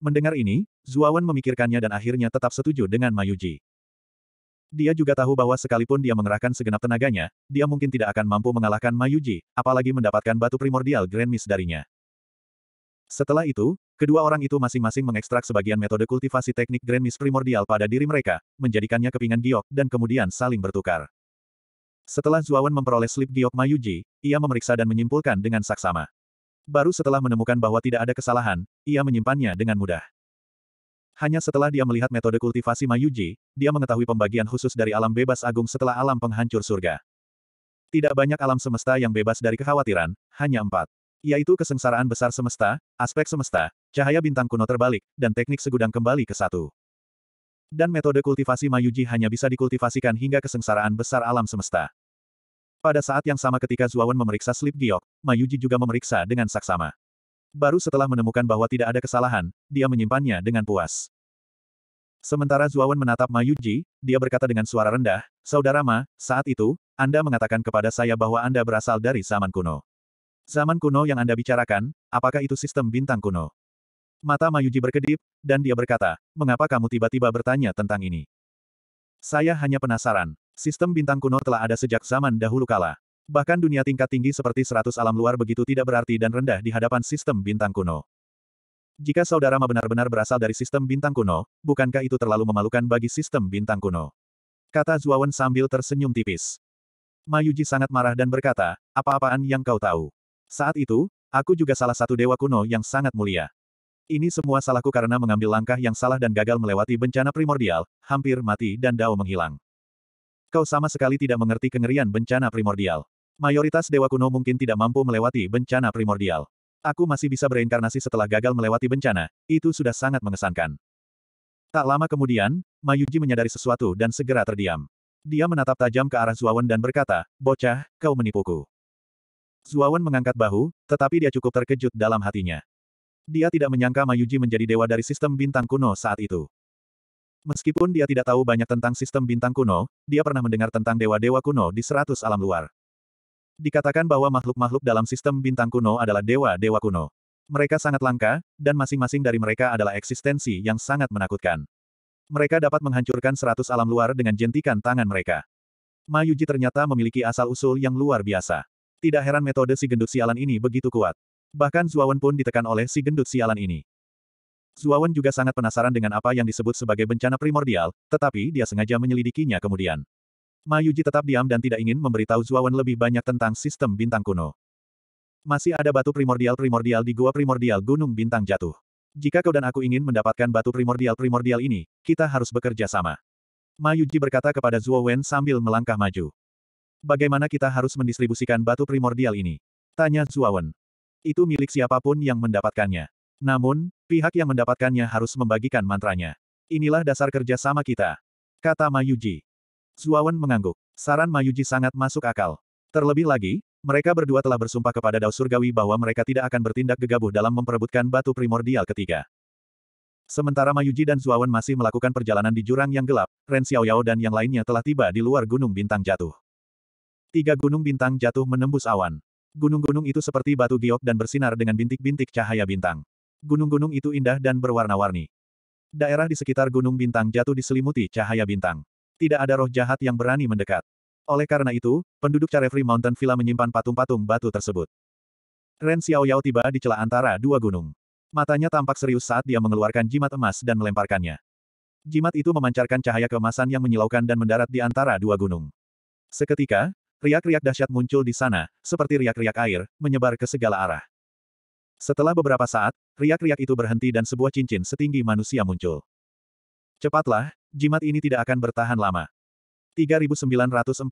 Mendengar ini, Zuawan memikirkannya dan akhirnya tetap setuju dengan Mayuji. Dia juga tahu bahwa sekalipun dia mengerahkan segenap tenaganya, dia mungkin tidak akan mampu mengalahkan Mayuji, apalagi mendapatkan batu primordial Grand Mist darinya. Setelah itu, kedua orang itu masing-masing mengekstrak sebagian metode kultivasi teknik Grand Mist primordial pada diri mereka, menjadikannya kepingan giok, dan kemudian saling bertukar. Setelah Zuawan memperoleh slip giok Mayuji, ia memeriksa dan menyimpulkan dengan saksama. Baru setelah menemukan bahwa tidak ada kesalahan, ia menyimpannya dengan mudah. Hanya setelah dia melihat metode kultivasi Mayuji, dia mengetahui pembagian khusus dari alam bebas agung setelah alam penghancur surga. Tidak banyak alam semesta yang bebas dari kekhawatiran, hanya empat. Yaitu kesengsaraan besar semesta, aspek semesta, cahaya bintang kuno terbalik, dan teknik segudang kembali ke satu. Dan metode kultivasi Mayuji hanya bisa dikultivasikan hingga kesengsaraan besar alam semesta. Pada saat yang sama ketika Zuawan memeriksa slip giok, Mayuji juga memeriksa dengan saksama. Baru setelah menemukan bahwa tidak ada kesalahan, dia menyimpannya dengan puas. Sementara Zuawan menatap Mayuji, dia berkata dengan suara rendah, Saudara Ma, saat itu, Anda mengatakan kepada saya bahwa Anda berasal dari zaman kuno. Zaman kuno yang Anda bicarakan, apakah itu sistem bintang kuno? Mata Mayuji berkedip, dan dia berkata, mengapa kamu tiba-tiba bertanya tentang ini? Saya hanya penasaran. Sistem bintang kuno telah ada sejak zaman dahulu kala. Bahkan dunia tingkat tinggi seperti seratus alam luar begitu tidak berarti dan rendah di hadapan sistem bintang kuno. Jika saudara Ma benar-benar berasal dari sistem bintang kuno, bukankah itu terlalu memalukan bagi sistem bintang kuno? Kata Zuawan sambil tersenyum tipis. Mayuji sangat marah dan berkata, apa-apaan yang kau tahu? Saat itu, aku juga salah satu dewa kuno yang sangat mulia. Ini semua salahku karena mengambil langkah yang salah dan gagal melewati bencana primordial, hampir mati dan Dao menghilang. Kau sama sekali tidak mengerti kengerian bencana primordial. Mayoritas dewa kuno mungkin tidak mampu melewati bencana primordial. Aku masih bisa bereinkarnasi setelah gagal melewati bencana, itu sudah sangat mengesankan. Tak lama kemudian, Mayuji menyadari sesuatu dan segera terdiam. Dia menatap tajam ke arah Zuawan dan berkata, Bocah, kau menipuku. Zuawan mengangkat bahu, tetapi dia cukup terkejut dalam hatinya. Dia tidak menyangka Mayuji menjadi dewa dari sistem bintang kuno saat itu. Meskipun dia tidak tahu banyak tentang sistem bintang kuno, dia pernah mendengar tentang dewa-dewa kuno di seratus alam luar. Dikatakan bahwa makhluk-makhluk dalam sistem bintang kuno adalah dewa-dewa kuno. Mereka sangat langka, dan masing-masing dari mereka adalah eksistensi yang sangat menakutkan. Mereka dapat menghancurkan seratus alam luar dengan jentikan tangan mereka. Mayuji ternyata memiliki asal-usul yang luar biasa. Tidak heran metode si gendut sialan ini begitu kuat. Bahkan Zuawan pun ditekan oleh si gendut sialan ini. Zuawan juga sangat penasaran dengan apa yang disebut sebagai bencana primordial, tetapi dia sengaja menyelidikinya kemudian. Ma tetap diam dan tidak ingin memberitahu Zuawan lebih banyak tentang sistem bintang kuno. Masih ada batu primordial-primordial di gua primordial Gunung Bintang Jatuh. Jika kau dan aku ingin mendapatkan batu primordial-primordial ini, kita harus bekerja sama. Ma berkata kepada Zuo Wen sambil melangkah maju. Bagaimana kita harus mendistribusikan batu primordial ini? Tanya Zuo Wen. Itu milik siapapun yang mendapatkannya. Namun, pihak yang mendapatkannya harus membagikan mantranya. Inilah dasar kerja sama kita. Kata Mayuji. Zuawan mengangguk. Saran Mayuji sangat masuk akal. Terlebih lagi, mereka berdua telah bersumpah kepada Dao Surgawi bahwa mereka tidak akan bertindak gegabah dalam memperebutkan batu primordial ketiga. Sementara Mayuji dan Zuawan masih melakukan perjalanan di jurang yang gelap, Ren Xiaoyao dan yang lainnya telah tiba di luar gunung bintang jatuh. Tiga gunung bintang jatuh menembus awan. Gunung-gunung itu seperti batu giok dan bersinar dengan bintik-bintik cahaya bintang. Gunung-gunung itu indah dan berwarna-warni. Daerah di sekitar gunung bintang jatuh diselimuti cahaya bintang. Tidak ada roh jahat yang berani mendekat. Oleh karena itu, penduduk Carefree Mountain Villa menyimpan patung-patung batu tersebut. Ren Xiao Yao tiba di celah antara dua gunung. Matanya tampak serius saat dia mengeluarkan jimat emas dan melemparkannya. Jimat itu memancarkan cahaya keemasan yang menyilaukan dan mendarat di antara dua gunung. Seketika, riak-riak dahsyat muncul di sana, seperti riak-riak air, menyebar ke segala arah. Setelah beberapa saat, riak-riak itu berhenti dan sebuah cincin setinggi manusia muncul. Cepatlah, jimat ini tidak akan bertahan lama. 3945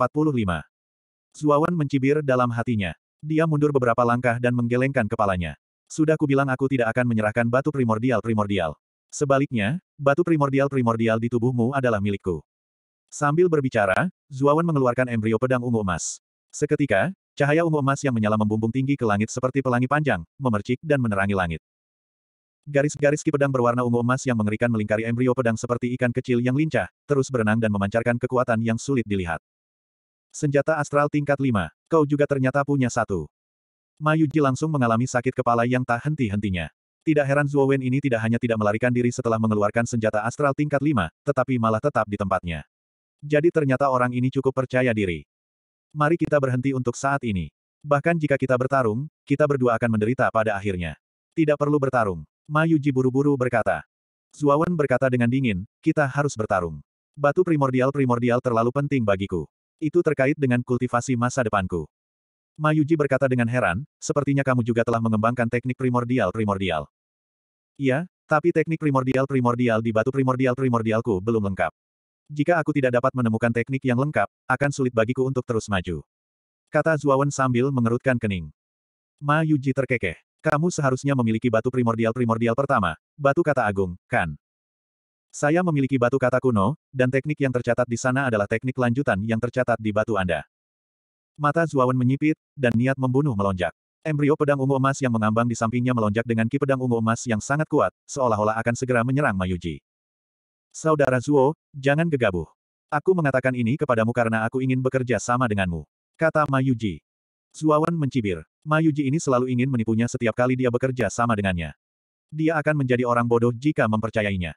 Zuawan mencibir dalam hatinya. Dia mundur beberapa langkah dan menggelengkan kepalanya. Sudah kubilang aku tidak akan menyerahkan batu primordial-primordial. Sebaliknya, batu primordial-primordial di tubuhmu adalah milikku. Sambil berbicara, Zuawan mengeluarkan embrio pedang ungu emas. Seketika, cahaya ungu emas yang menyala membumbung tinggi ke langit seperti pelangi panjang, memercik dan menerangi langit. Garis-garis ki berwarna ungu emas yang mengerikan melingkari embrio pedang seperti ikan kecil yang lincah, terus berenang dan memancarkan kekuatan yang sulit dilihat. Senjata astral tingkat 5. Kau juga ternyata punya satu. Mayuji langsung mengalami sakit kepala yang tak henti-hentinya. Tidak heran Zhuo Wen ini tidak hanya tidak melarikan diri setelah mengeluarkan senjata astral tingkat 5, tetapi malah tetap di tempatnya. Jadi ternyata orang ini cukup percaya diri. Mari kita berhenti untuk saat ini. Bahkan jika kita bertarung, kita berdua akan menderita pada akhirnya. Tidak perlu bertarung. Mayuji buru-buru berkata. Zuawan berkata dengan dingin, kita harus bertarung. Batu primordial-primordial terlalu penting bagiku. Itu terkait dengan kultivasi masa depanku. Mayuji berkata dengan heran, sepertinya kamu juga telah mengembangkan teknik primordial-primordial. Iya, tapi teknik primordial-primordial di batu primordial-primordialku belum lengkap. Jika aku tidak dapat menemukan teknik yang lengkap, akan sulit bagiku untuk terus maju. Kata Zuawan sambil mengerutkan kening. Ma terkekeh. Kamu seharusnya memiliki batu primordial-primordial pertama, batu kata agung, kan? Saya memiliki batu kata kuno, dan teknik yang tercatat di sana adalah teknik lanjutan yang tercatat di batu Anda. Mata Zuawan menyipit, dan niat membunuh melonjak. Embrio pedang ungu emas yang mengambang di sampingnya melonjak dengan ki pedang ungu emas yang sangat kuat, seolah-olah akan segera menyerang Mayuji. Saudara Zuo, jangan gegabah. Aku mengatakan ini kepadamu karena aku ingin bekerja sama denganmu. Kata Mayuji. Zuawan mencibir. Mayuji ini selalu ingin menipunya setiap kali dia bekerja sama dengannya. Dia akan menjadi orang bodoh jika mempercayainya.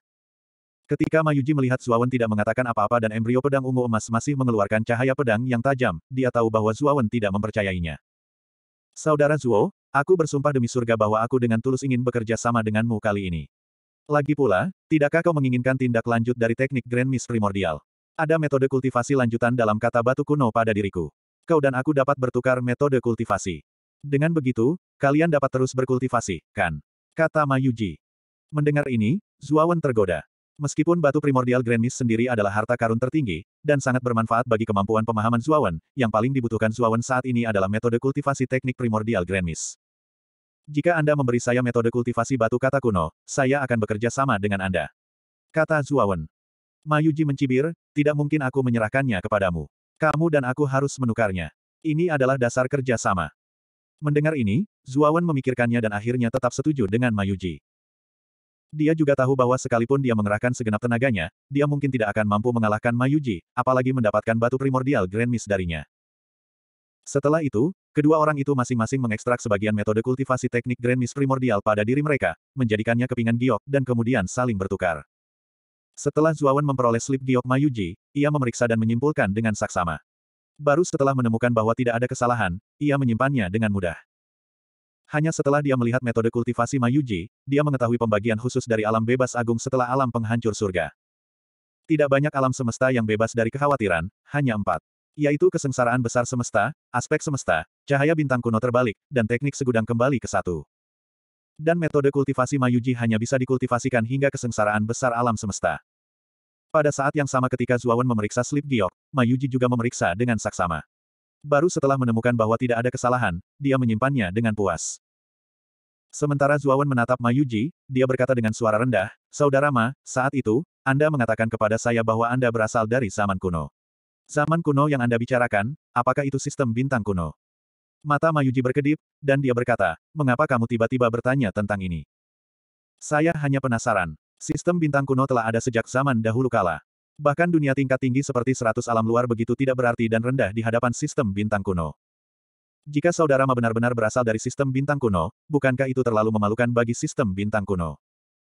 Ketika Mayuji melihat Zuawan tidak mengatakan apa-apa dan embrio pedang ungu emas masih mengeluarkan cahaya pedang yang tajam, dia tahu bahwa Zuawan tidak mempercayainya. Saudara Zuo, aku bersumpah demi surga bahwa aku dengan tulus ingin bekerja sama denganmu kali ini. Lagi pula, tidakkah kau menginginkan tindak lanjut dari teknik Grand Miss primordial? Ada metode kultivasi lanjutan dalam kata batu kuno pada diriku kau dan aku dapat bertukar metode kultivasi. Dengan begitu, kalian dapat terus berkultivasi, kan? Kata Mayuji. Mendengar ini, Zuawan tergoda. Meskipun batu primordial Grand sendiri adalah harta karun tertinggi, dan sangat bermanfaat bagi kemampuan pemahaman Zuawan, yang paling dibutuhkan Zuawan saat ini adalah metode kultivasi teknik primordial Grand Jika Anda memberi saya metode kultivasi batu kata kuno, saya akan bekerja sama dengan Anda. Kata Zuawan. Mayuji mencibir, tidak mungkin aku menyerahkannya kepadamu. Kamu dan aku harus menukarnya. Ini adalah dasar kerja sama. Mendengar ini, Zuawan memikirkannya dan akhirnya tetap setuju dengan Mayuji. Dia juga tahu bahwa sekalipun dia mengerahkan segenap tenaganya, dia mungkin tidak akan mampu mengalahkan Mayuji, apalagi mendapatkan batu primordial Grand Miss darinya. Setelah itu, kedua orang itu masing-masing mengekstrak sebagian metode kultivasi teknik Grand Miss primordial pada diri mereka, menjadikannya kepingan giok dan kemudian saling bertukar. Setelah Zuawan memperoleh slip giok Mayuji, ia memeriksa dan menyimpulkan dengan saksama. Baru setelah menemukan bahwa tidak ada kesalahan, ia menyimpannya dengan mudah. Hanya setelah dia melihat metode kultivasi Mayuji, dia mengetahui pembagian khusus dari alam bebas agung setelah alam penghancur surga. Tidak banyak alam semesta yang bebas dari kekhawatiran, hanya empat. Yaitu kesengsaraan besar semesta, aspek semesta, cahaya bintang kuno terbalik, dan teknik segudang kembali ke satu. Dan metode kultivasi Mayuji hanya bisa dikultivasikan hingga kesengsaraan besar alam semesta. Pada saat yang sama ketika Zuawan memeriksa slip giok, Mayuji juga memeriksa dengan saksama. Baru setelah menemukan bahwa tidak ada kesalahan, dia menyimpannya dengan puas. Sementara Zuawan menatap Mayuji, dia berkata dengan suara rendah, Saudara Ma, saat itu, Anda mengatakan kepada saya bahwa Anda berasal dari zaman kuno. Zaman kuno yang Anda bicarakan, apakah itu sistem bintang kuno? Mata Mayuji berkedip, dan dia berkata, mengapa kamu tiba-tiba bertanya tentang ini? Saya hanya penasaran. Sistem bintang kuno telah ada sejak zaman dahulu kala. Bahkan dunia tingkat tinggi seperti 100 alam luar begitu tidak berarti dan rendah di hadapan sistem bintang kuno. Jika saudara Ma benar-benar berasal dari sistem bintang kuno, bukankah itu terlalu memalukan bagi sistem bintang kuno?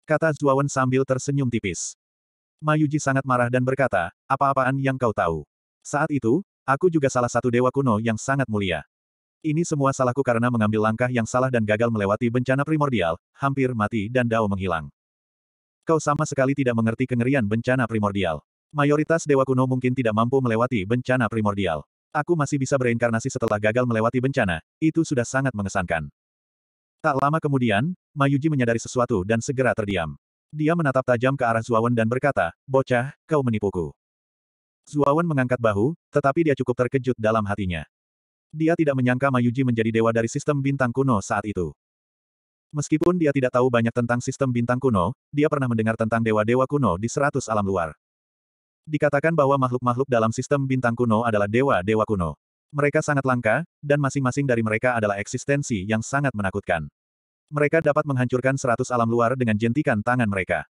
Kata Zhuawan sambil tersenyum tipis. Mayuji sangat marah dan berkata, apa-apaan yang kau tahu? Saat itu, aku juga salah satu dewa kuno yang sangat mulia. Ini semua salahku karena mengambil langkah yang salah dan gagal melewati bencana primordial, hampir mati dan Dao menghilang. Kau sama sekali tidak mengerti kengerian bencana primordial. Mayoritas dewa kuno mungkin tidak mampu melewati bencana primordial. Aku masih bisa bereinkarnasi setelah gagal melewati bencana, itu sudah sangat mengesankan. Tak lama kemudian, Mayuji menyadari sesuatu dan segera terdiam. Dia menatap tajam ke arah Zuawan dan berkata, Bocah, kau menipuku. Zuawan mengangkat bahu, tetapi dia cukup terkejut dalam hatinya. Dia tidak menyangka Mayuji menjadi dewa dari sistem bintang kuno saat itu. Meskipun dia tidak tahu banyak tentang sistem bintang kuno, dia pernah mendengar tentang dewa-dewa kuno di seratus alam luar. Dikatakan bahwa makhluk-makhluk dalam sistem bintang kuno adalah dewa-dewa kuno. Mereka sangat langka, dan masing-masing dari mereka adalah eksistensi yang sangat menakutkan. Mereka dapat menghancurkan seratus alam luar dengan jentikan tangan mereka.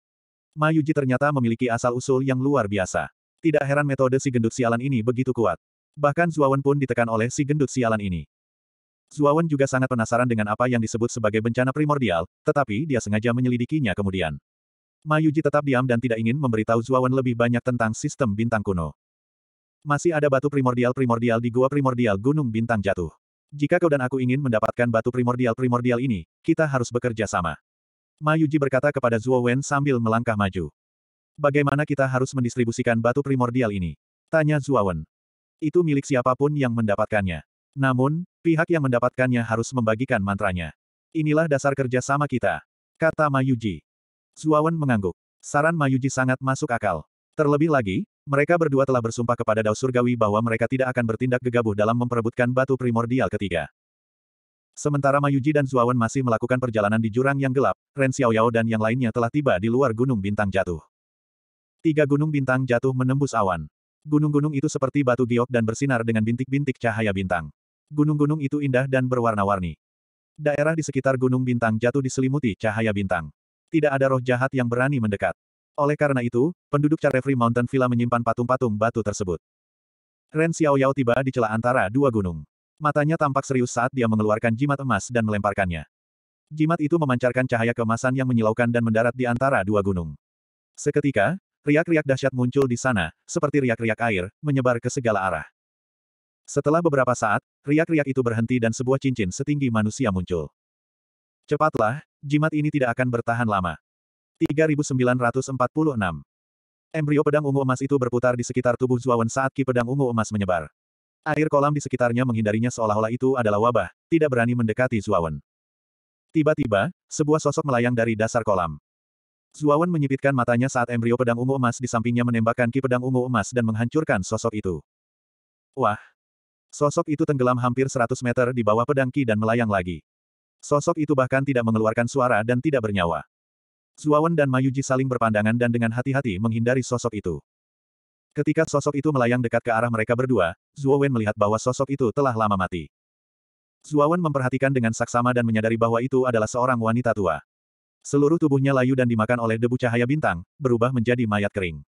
Mayuji ternyata memiliki asal-usul yang luar biasa. Tidak heran metode si gendut sialan ini begitu kuat. Bahkan Zuawan pun ditekan oleh si gendut sialan ini. Zuawan juga sangat penasaran dengan apa yang disebut sebagai bencana primordial, tetapi dia sengaja menyelidikinya kemudian. Mayuji tetap diam dan tidak ingin memberitahu Zuawan lebih banyak tentang sistem bintang kuno. Masih ada batu primordial-primordial di gua primordial Gunung Bintang Jatuh. Jika kau dan aku ingin mendapatkan batu primordial-primordial ini, kita harus bekerja sama. Mayuji berkata kepada Zuowen sambil melangkah maju. Bagaimana kita harus mendistribusikan batu primordial ini? Tanya Zuowen. Itu milik siapapun yang mendapatkannya. Namun, Pihak yang mendapatkannya harus membagikan mantranya. Inilah dasar kerja sama kita. Kata Mayuji. Zuawan mengangguk. Saran Mayuji sangat masuk akal. Terlebih lagi, mereka berdua telah bersumpah kepada Dao Surgawi bahwa mereka tidak akan bertindak gegabah dalam memperebutkan batu primordial ketiga. Sementara Mayuji dan Zuawan masih melakukan perjalanan di jurang yang gelap, Ren Xiaoyao dan yang lainnya telah tiba di luar gunung bintang jatuh. Tiga gunung bintang jatuh menembus awan. Gunung-gunung itu seperti batu giok dan bersinar dengan bintik-bintik cahaya bintang. Gunung-gunung itu indah dan berwarna-warni. Daerah di sekitar Gunung Bintang jatuh diselimuti cahaya bintang. Tidak ada roh jahat yang berani mendekat. Oleh karena itu, penduduk Carefree Mountain Villa menyimpan patung-patung batu tersebut. Ren Xiaoyao tiba di celah antara dua gunung. Matanya tampak serius saat dia mengeluarkan jimat emas dan melemparkannya. Jimat itu memancarkan cahaya kemasan yang menyilaukan dan mendarat di antara dua gunung. Seketika, riak-riak dahsyat muncul di sana, seperti riak-riak air, menyebar ke segala arah. Setelah beberapa saat, riak-riak itu berhenti dan sebuah cincin setinggi manusia muncul. Cepatlah, jimat ini tidak akan bertahan lama. 3946 Embrio pedang ungu emas itu berputar di sekitar tubuh Zuawan saat ki pedang ungu emas menyebar. Air kolam di sekitarnya menghindarinya seolah-olah itu adalah wabah, tidak berani mendekati Zuawan. Tiba-tiba, sebuah sosok melayang dari dasar kolam. Zuawan menyipitkan matanya saat embrio pedang ungu emas di sampingnya menembakkan ki pedang ungu emas dan menghancurkan sosok itu. Wah, Sosok itu tenggelam hampir 100 meter di bawah pedang Ki dan melayang lagi. Sosok itu bahkan tidak mengeluarkan suara dan tidak bernyawa. Zuawan dan Mayuji saling berpandangan dan dengan hati-hati menghindari sosok itu. Ketika sosok itu melayang dekat ke arah mereka berdua, Zuowen melihat bahwa sosok itu telah lama mati. Zuawan memperhatikan dengan saksama dan menyadari bahwa itu adalah seorang wanita tua. Seluruh tubuhnya layu dan dimakan oleh debu cahaya bintang, berubah menjadi mayat kering.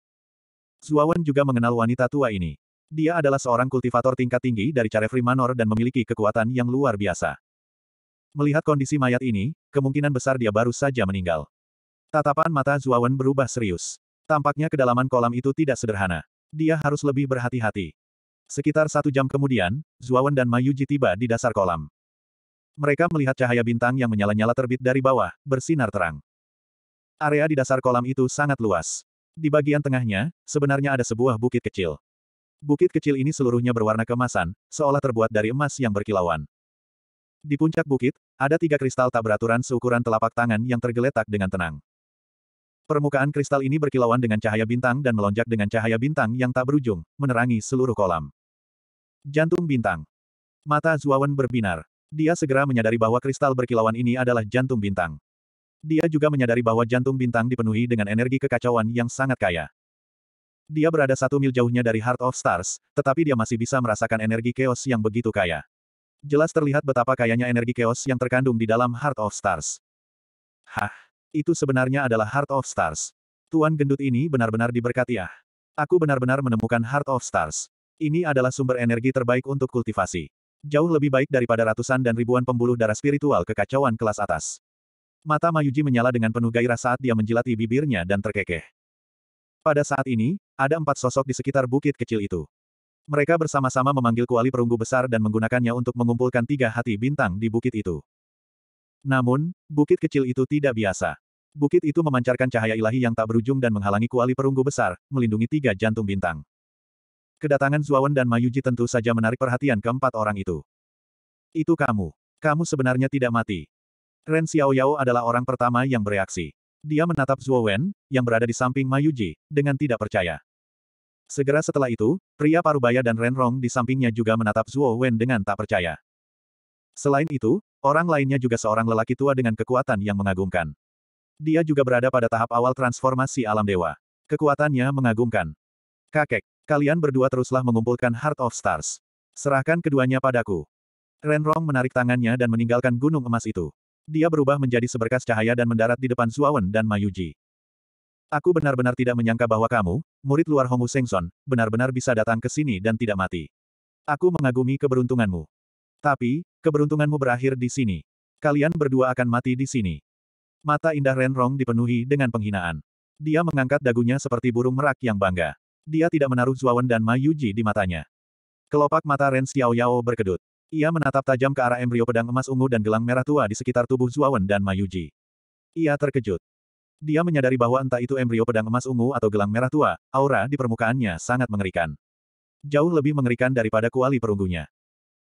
Zuawan juga mengenal wanita tua ini. Dia adalah seorang kultivator tingkat tinggi dari Carefree Manor dan memiliki kekuatan yang luar biasa. Melihat kondisi mayat ini, kemungkinan besar dia baru saja meninggal. Tatapan mata Zuawan berubah serius. Tampaknya kedalaman kolam itu tidak sederhana. Dia harus lebih berhati-hati. Sekitar satu jam kemudian, Zuawan dan Mayuji tiba di dasar kolam. Mereka melihat cahaya bintang yang menyala-nyala terbit dari bawah, bersinar terang. Area di dasar kolam itu sangat luas. Di bagian tengahnya, sebenarnya ada sebuah bukit kecil. Bukit kecil ini seluruhnya berwarna kemasan, seolah terbuat dari emas yang berkilauan. Di puncak bukit, ada tiga kristal tak beraturan seukuran telapak tangan yang tergeletak dengan tenang. Permukaan kristal ini berkilauan dengan cahaya bintang dan melonjak dengan cahaya bintang yang tak berujung, menerangi seluruh kolam. Jantung bintang. Mata Zuawan berbinar. Dia segera menyadari bahwa kristal berkilauan ini adalah jantung bintang. Dia juga menyadari bahwa jantung bintang dipenuhi dengan energi kekacauan yang sangat kaya. Dia berada satu mil jauhnya dari Heart of Stars, tetapi dia masih bisa merasakan energi chaos yang begitu kaya. Jelas terlihat betapa kayanya energi chaos yang terkandung di dalam Heart of Stars. Hah, itu sebenarnya adalah Heart of Stars. Tuan gendut ini benar-benar diberkati ya. Aku benar-benar menemukan Heart of Stars. Ini adalah sumber energi terbaik untuk kultivasi. Jauh lebih baik daripada ratusan dan ribuan pembuluh darah spiritual kekacauan kelas atas. Mata Mayuji menyala dengan penuh gairah saat dia menjilati bibirnya dan terkekeh. Pada saat ini, ada empat sosok di sekitar bukit kecil itu. Mereka bersama-sama memanggil kuali perunggu besar dan menggunakannya untuk mengumpulkan tiga hati bintang di bukit itu. Namun, bukit kecil itu tidak biasa. Bukit itu memancarkan cahaya ilahi yang tak berujung dan menghalangi kuali perunggu besar, melindungi tiga jantung bintang. Kedatangan Zuawan dan Mayuji tentu saja menarik perhatian keempat orang itu. Itu kamu. Kamu sebenarnya tidak mati. Ren Xiaoyao adalah orang pertama yang bereaksi. Dia menatap Zuo Wen, yang berada di samping Mayuji, dengan tidak percaya. Segera setelah itu, pria parubaya dan Renrong di sampingnya juga menatap Zuo Wen dengan tak percaya. Selain itu, orang lainnya juga seorang lelaki tua dengan kekuatan yang mengagumkan. Dia juga berada pada tahap awal transformasi alam dewa. Kekuatannya mengagumkan. Kakek, kalian berdua teruslah mengumpulkan Heart of Stars. Serahkan keduanya padaku. Renrong menarik tangannya dan meninggalkan gunung emas itu. Dia berubah menjadi seberkas cahaya dan mendarat di depan Zuawan dan Mayuji. Aku benar-benar tidak menyangka bahwa kamu, murid luar Hongu Sengson, benar-benar bisa datang ke sini dan tidak mati. Aku mengagumi keberuntunganmu. Tapi, keberuntunganmu berakhir di sini. Kalian berdua akan mati di sini. Mata indah Renrong dipenuhi dengan penghinaan. Dia mengangkat dagunya seperti burung merak yang bangga. Dia tidak menaruh Zuawan dan Mayuji di matanya. Kelopak mata Ren Xiaoyao berkedut. Ia menatap tajam ke arah embrio pedang emas ungu dan gelang merah tua di sekitar tubuh Zuawan dan Mayuji. Ia terkejut. Dia menyadari bahwa entah itu embrio pedang emas ungu atau gelang merah tua, aura di permukaannya sangat mengerikan. Jauh lebih mengerikan daripada kuali perunggunya.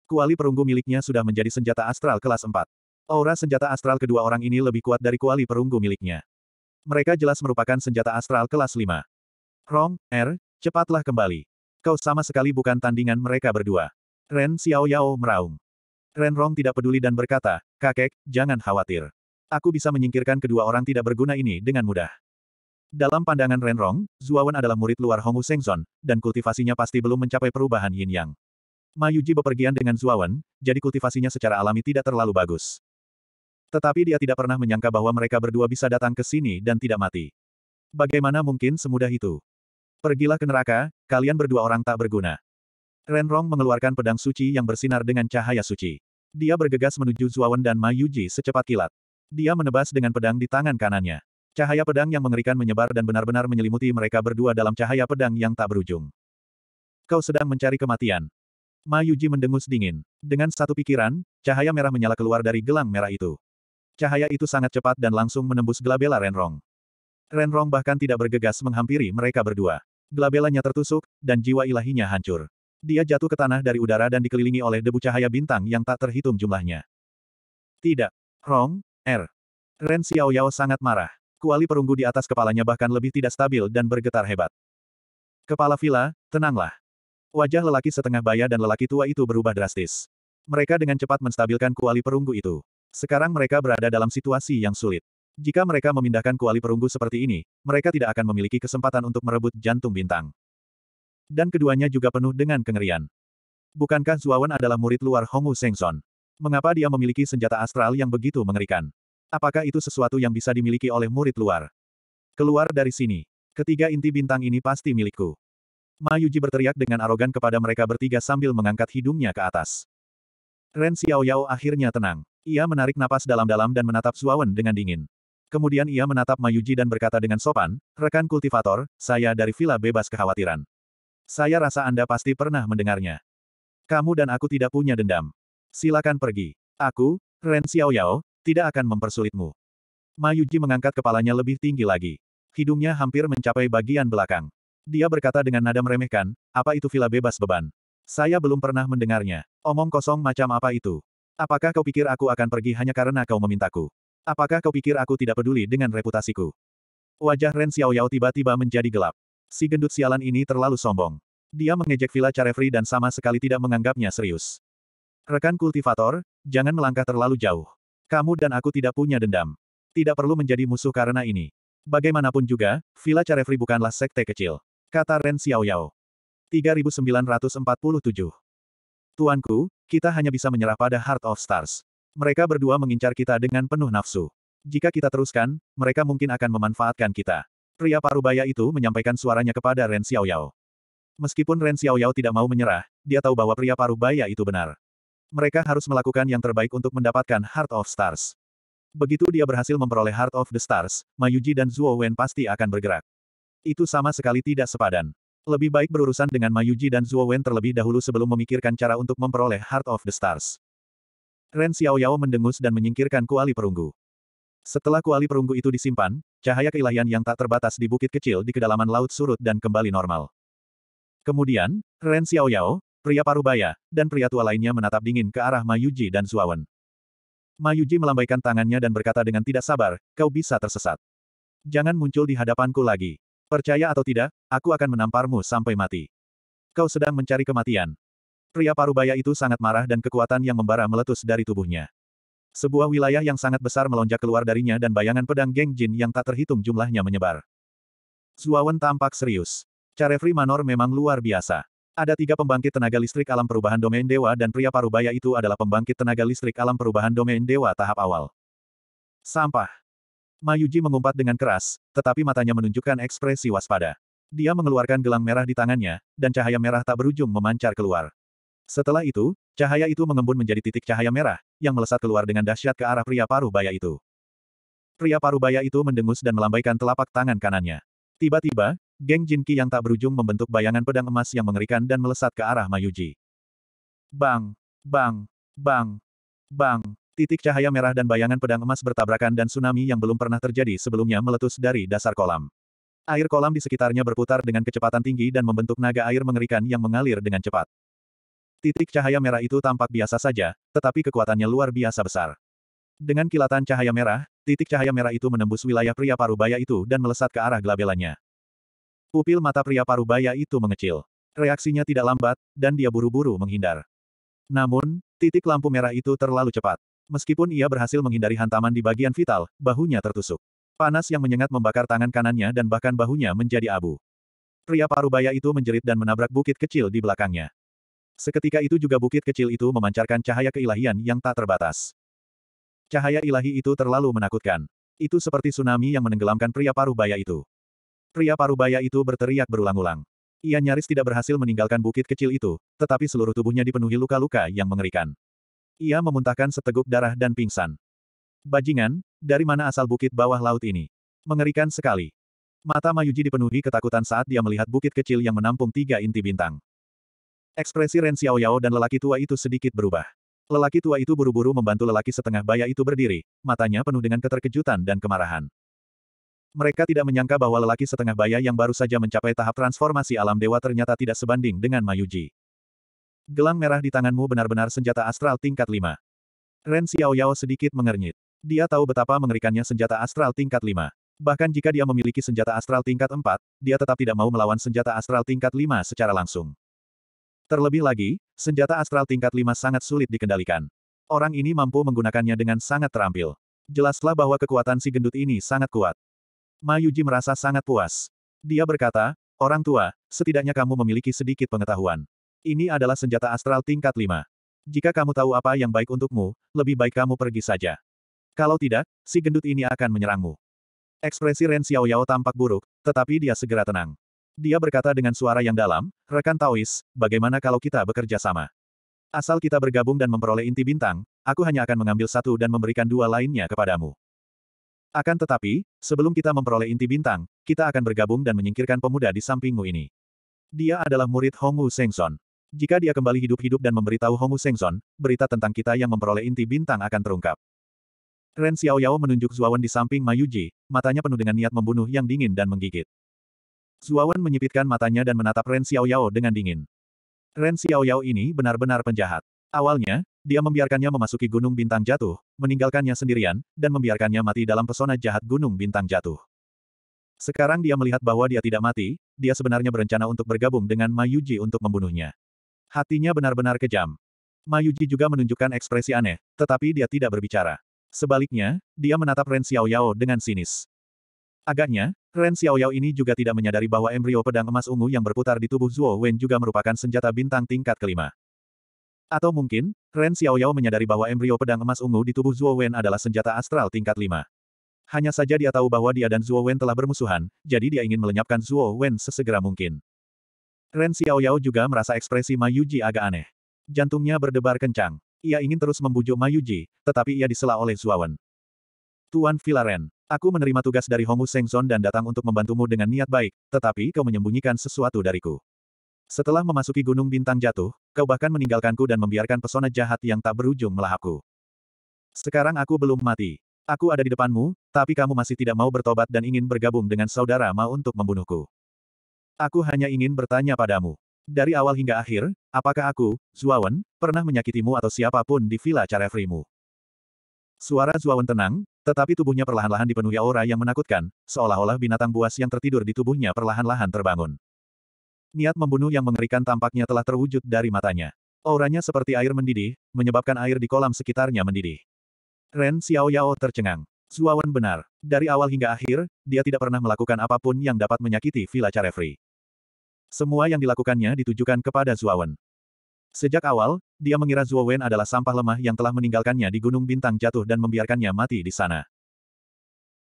Kuali perunggu miliknya sudah menjadi senjata astral kelas 4. Aura senjata astral kedua orang ini lebih kuat dari kuali perunggu miliknya. Mereka jelas merupakan senjata astral kelas 5. Rong, Er, cepatlah kembali. Kau sama sekali bukan tandingan mereka berdua. Ren Xiao Yao meraung. Ren Rong tidak peduli dan berkata, kakek, jangan khawatir. Aku bisa menyingkirkan kedua orang tidak berguna ini dengan mudah. Dalam pandangan Ren Rong, Zuawan adalah murid luar Hongu Sengzon, dan kultivasinya pasti belum mencapai perubahan yin yang. Mayuji bepergian dengan Zuawan, jadi kultivasinya secara alami tidak terlalu bagus. Tetapi dia tidak pernah menyangka bahwa mereka berdua bisa datang ke sini dan tidak mati. Bagaimana mungkin semudah itu? Pergilah ke neraka, kalian berdua orang tak berguna. Renrong mengeluarkan pedang suci yang bersinar dengan cahaya suci. Dia bergegas menuju Zuawan dan Ma Yuji secepat kilat. Dia menebas dengan pedang di tangan kanannya. Cahaya pedang yang mengerikan menyebar dan benar-benar menyelimuti mereka berdua dalam cahaya pedang yang tak berujung. Kau sedang mencari kematian. Ma Yuji mendengus dingin. Dengan satu pikiran, cahaya merah menyala keluar dari gelang merah itu. Cahaya itu sangat cepat dan langsung menembus Glabella Renrong. Renrong bahkan tidak bergegas menghampiri mereka berdua. Gelabelanya tertusuk, dan jiwa ilahinya hancur. Dia jatuh ke tanah dari udara dan dikelilingi oleh debu cahaya bintang yang tak terhitung jumlahnya. Tidak. Rong, R. Ren Xiaoyao sangat marah. Kuali perunggu di atas kepalanya bahkan lebih tidak stabil dan bergetar hebat. Kepala Vila, tenanglah. Wajah lelaki setengah baya dan lelaki tua itu berubah drastis. Mereka dengan cepat menstabilkan kuali perunggu itu. Sekarang mereka berada dalam situasi yang sulit. Jika mereka memindahkan kuali perunggu seperti ini, mereka tidak akan memiliki kesempatan untuk merebut jantung bintang. Dan keduanya juga penuh dengan kengerian. Bukankah Zuawan adalah murid luar Hongwu Sengson? Mengapa dia memiliki senjata astral yang begitu mengerikan? Apakah itu sesuatu yang bisa dimiliki oleh murid luar? Keluar dari sini. Ketiga inti bintang ini pasti milikku. Ma Yuji berteriak dengan arogan kepada mereka bertiga sambil mengangkat hidungnya ke atas. Ren Xiaoyao akhirnya tenang. Ia menarik napas dalam-dalam dan menatap Zuawan dengan dingin. Kemudian ia menatap Mayuji dan berkata dengan sopan, rekan kultivator, saya dari Villa Bebas Kekhawatiran. Saya rasa Anda pasti pernah mendengarnya. Kamu dan aku tidak punya dendam. Silakan pergi. Aku, Ren Xiaoyao, tidak akan mempersulitmu. Mayuji mengangkat kepalanya lebih tinggi lagi. Hidungnya hampir mencapai bagian belakang. Dia berkata dengan nada meremehkan, apa itu villa bebas beban? Saya belum pernah mendengarnya. Omong kosong macam apa itu? Apakah kau pikir aku akan pergi hanya karena kau memintaku? Apakah kau pikir aku tidak peduli dengan reputasiku? Wajah Ren Xiaoyao tiba-tiba menjadi gelap. Si gendut sialan ini terlalu sombong. Dia mengejek Villa Carefree dan sama sekali tidak menganggapnya serius. Rekan kultivator, jangan melangkah terlalu jauh. Kamu dan aku tidak punya dendam. Tidak perlu menjadi musuh karena ini. Bagaimanapun juga, Villa Carefree bukanlah sekte kecil. Kata Ren Xiaoyao. 3947. Tuanku, kita hanya bisa menyerah pada Heart of Stars. Mereka berdua mengincar kita dengan penuh nafsu. Jika kita teruskan, mereka mungkin akan memanfaatkan kita. Pria parubaya itu menyampaikan suaranya kepada Ren Xiaoyao. Meskipun Ren Xiaoyao tidak mau menyerah, dia tahu bahwa pria parubaya itu benar. Mereka harus melakukan yang terbaik untuk mendapatkan Heart of Stars. Begitu dia berhasil memperoleh Heart of the Stars, Mayuji dan Zhuo Wen pasti akan bergerak. Itu sama sekali tidak sepadan. Lebih baik berurusan dengan Mayuji dan Zhuo Wen terlebih dahulu sebelum memikirkan cara untuk memperoleh Heart of the Stars. Ren Xiaoyao mendengus dan menyingkirkan kuali perunggu. Setelah kuali perunggu itu disimpan, cahaya keilahian yang tak terbatas di bukit kecil di kedalaman laut surut dan kembali normal. Kemudian, Ren Xiaoyao, pria parubaya, dan pria tua lainnya menatap dingin ke arah Mayuji dan Zuawan. Mayuji melambaikan tangannya dan berkata dengan tidak sabar, kau bisa tersesat. Jangan muncul di hadapanku lagi. Percaya atau tidak, aku akan menamparmu sampai mati. Kau sedang mencari kematian. Pria parubaya itu sangat marah dan kekuatan yang membara meletus dari tubuhnya. Sebuah wilayah yang sangat besar melonjak keluar darinya dan bayangan pedang geng Jin yang tak terhitung jumlahnya menyebar. Zuawan tampak serius. Carefree Manor memang luar biasa. Ada tiga pembangkit tenaga listrik alam perubahan domain dewa dan pria parubaya itu adalah pembangkit tenaga listrik alam perubahan domain dewa tahap awal. Sampah. Mayuji mengumpat dengan keras, tetapi matanya menunjukkan ekspresi waspada. Dia mengeluarkan gelang merah di tangannya, dan cahaya merah tak berujung memancar keluar. Setelah itu, Cahaya itu mengembun menjadi titik cahaya merah, yang melesat keluar dengan dahsyat ke arah pria paruh baya itu. Pria paruh baya itu mendengus dan melambaikan telapak tangan kanannya. Tiba-tiba, geng Jinki yang tak berujung membentuk bayangan pedang emas yang mengerikan dan melesat ke arah Mayuji. Bang! Bang! Bang! Bang! Titik cahaya merah dan bayangan pedang emas bertabrakan dan tsunami yang belum pernah terjadi sebelumnya meletus dari dasar kolam. Air kolam di sekitarnya berputar dengan kecepatan tinggi dan membentuk naga air mengerikan yang mengalir dengan cepat. Titik cahaya merah itu tampak biasa saja, tetapi kekuatannya luar biasa besar. Dengan kilatan cahaya merah, titik cahaya merah itu menembus wilayah pria parubaya itu dan melesat ke arah gelabelannya. Pupil mata pria parubaya itu mengecil. Reaksinya tidak lambat, dan dia buru-buru menghindar. Namun, titik lampu merah itu terlalu cepat. Meskipun ia berhasil menghindari hantaman di bagian vital, bahunya tertusuk. Panas yang menyengat membakar tangan kanannya dan bahkan bahunya menjadi abu. Pria parubaya itu menjerit dan menabrak bukit kecil di belakangnya. Seketika itu juga bukit kecil itu memancarkan cahaya keilahian yang tak terbatas. Cahaya ilahi itu terlalu menakutkan. Itu seperti tsunami yang menenggelamkan pria paruh baya itu. Pria paruh baya itu berteriak berulang-ulang. Ia nyaris tidak berhasil meninggalkan bukit kecil itu, tetapi seluruh tubuhnya dipenuhi luka-luka yang mengerikan. Ia memuntahkan seteguk darah dan pingsan. Bajingan, dari mana asal bukit bawah laut ini? Mengerikan sekali. Mata Mayuji dipenuhi ketakutan saat dia melihat bukit kecil yang menampung tiga inti bintang. Ekspresi Ren Xiaoyao dan lelaki tua itu sedikit berubah. Lelaki tua itu buru-buru membantu lelaki setengah baya itu berdiri, matanya penuh dengan keterkejutan dan kemarahan. Mereka tidak menyangka bahwa lelaki setengah baya yang baru saja mencapai tahap transformasi alam dewa ternyata tidak sebanding dengan Mayuji. Gelang merah di tanganmu benar-benar senjata astral tingkat 5. Ren Xiaoyao sedikit mengernyit. Dia tahu betapa mengerikannya senjata astral tingkat 5. Bahkan jika dia memiliki senjata astral tingkat 4, dia tetap tidak mau melawan senjata astral tingkat 5 secara langsung. Terlebih lagi, senjata astral tingkat 5 sangat sulit dikendalikan. Orang ini mampu menggunakannya dengan sangat terampil. Jelaslah bahwa kekuatan si gendut ini sangat kuat. Mayuji merasa sangat puas. Dia berkata, orang tua, setidaknya kamu memiliki sedikit pengetahuan. Ini adalah senjata astral tingkat 5. Jika kamu tahu apa yang baik untukmu, lebih baik kamu pergi saja. Kalau tidak, si gendut ini akan menyerangmu. Ekspresi Ren Xiaoyao tampak buruk, tetapi dia segera tenang. Dia berkata dengan suara yang dalam, rekan Taois, bagaimana kalau kita bekerja sama? Asal kita bergabung dan memperoleh inti bintang, aku hanya akan mengambil satu dan memberikan dua lainnya kepadamu. Akan tetapi, sebelum kita memperoleh inti bintang, kita akan bergabung dan menyingkirkan pemuda di sampingmu ini. Dia adalah murid Hongu Sengson. Jika dia kembali hidup-hidup dan memberitahu Hongu Sengson, berita tentang kita yang memperoleh inti bintang akan terungkap. Ren Xiaoyao menunjuk Zuawan di samping Mayuji, matanya penuh dengan niat membunuh yang dingin dan menggigit. Zuawan menyipitkan matanya dan menatap Ren Xiaoyao dengan dingin. Ren Xiaoyao ini benar-benar penjahat. Awalnya, dia membiarkannya memasuki gunung bintang jatuh, meninggalkannya sendirian, dan membiarkannya mati dalam pesona jahat gunung bintang jatuh. Sekarang dia melihat bahwa dia tidak mati, dia sebenarnya berencana untuk bergabung dengan Mayuji untuk membunuhnya. Hatinya benar-benar kejam. Mayuji juga menunjukkan ekspresi aneh, tetapi dia tidak berbicara. Sebaliknya, dia menatap Ren Xiaoyao dengan sinis. Agaknya, Ren Xiaoyao ini juga tidak menyadari bahwa embrio pedang emas ungu yang berputar di tubuh Zuo Wen juga merupakan senjata bintang tingkat kelima. Atau mungkin, Ren Xiaoyao menyadari bahwa embrio pedang emas ungu di tubuh Zuo Wen adalah senjata astral tingkat lima. Hanya saja dia tahu bahwa dia dan Zuo Wen telah bermusuhan, jadi dia ingin melenyapkan Zuo Wen sesegera mungkin. Ren Xiaoyao juga merasa ekspresi Ma Yuji agak aneh. Jantungnya berdebar kencang. Ia ingin terus membujuk Ma Yuji, tetapi ia disela oleh Zuo Wen. Tuan Vilaren, Aku menerima tugas dari Hongu Sengzon dan datang untuk membantumu dengan niat baik, tetapi kau menyembunyikan sesuatu dariku. Setelah memasuki gunung bintang jatuh, kau bahkan meninggalkanku dan membiarkan pesona jahat yang tak berujung melahapku. Sekarang aku belum mati. Aku ada di depanmu, tapi kamu masih tidak mau bertobat dan ingin bergabung dengan saudara Ma untuk membunuhku. Aku hanya ingin bertanya padamu. Dari awal hingga akhir, apakah aku, Zuawan, pernah menyakitimu atau siapapun di Villa Carefree-mu? Suara Zuawan tenang, tetapi tubuhnya perlahan-lahan dipenuhi aura yang menakutkan, seolah-olah binatang buas yang tertidur di tubuhnya perlahan-lahan terbangun. Niat membunuh yang mengerikan tampaknya telah terwujud dari matanya. Auranya seperti air mendidih, menyebabkan air di kolam sekitarnya mendidih. Ren Xiao Yao tercengang. Zuawan benar. Dari awal hingga akhir, dia tidak pernah melakukan apapun yang dapat menyakiti Villa Carefree. Semua yang dilakukannya ditujukan kepada Zuawan. Sejak awal, dia mengira Zuo Wen adalah sampah lemah yang telah meninggalkannya di Gunung Bintang Jatuh dan membiarkannya mati di sana.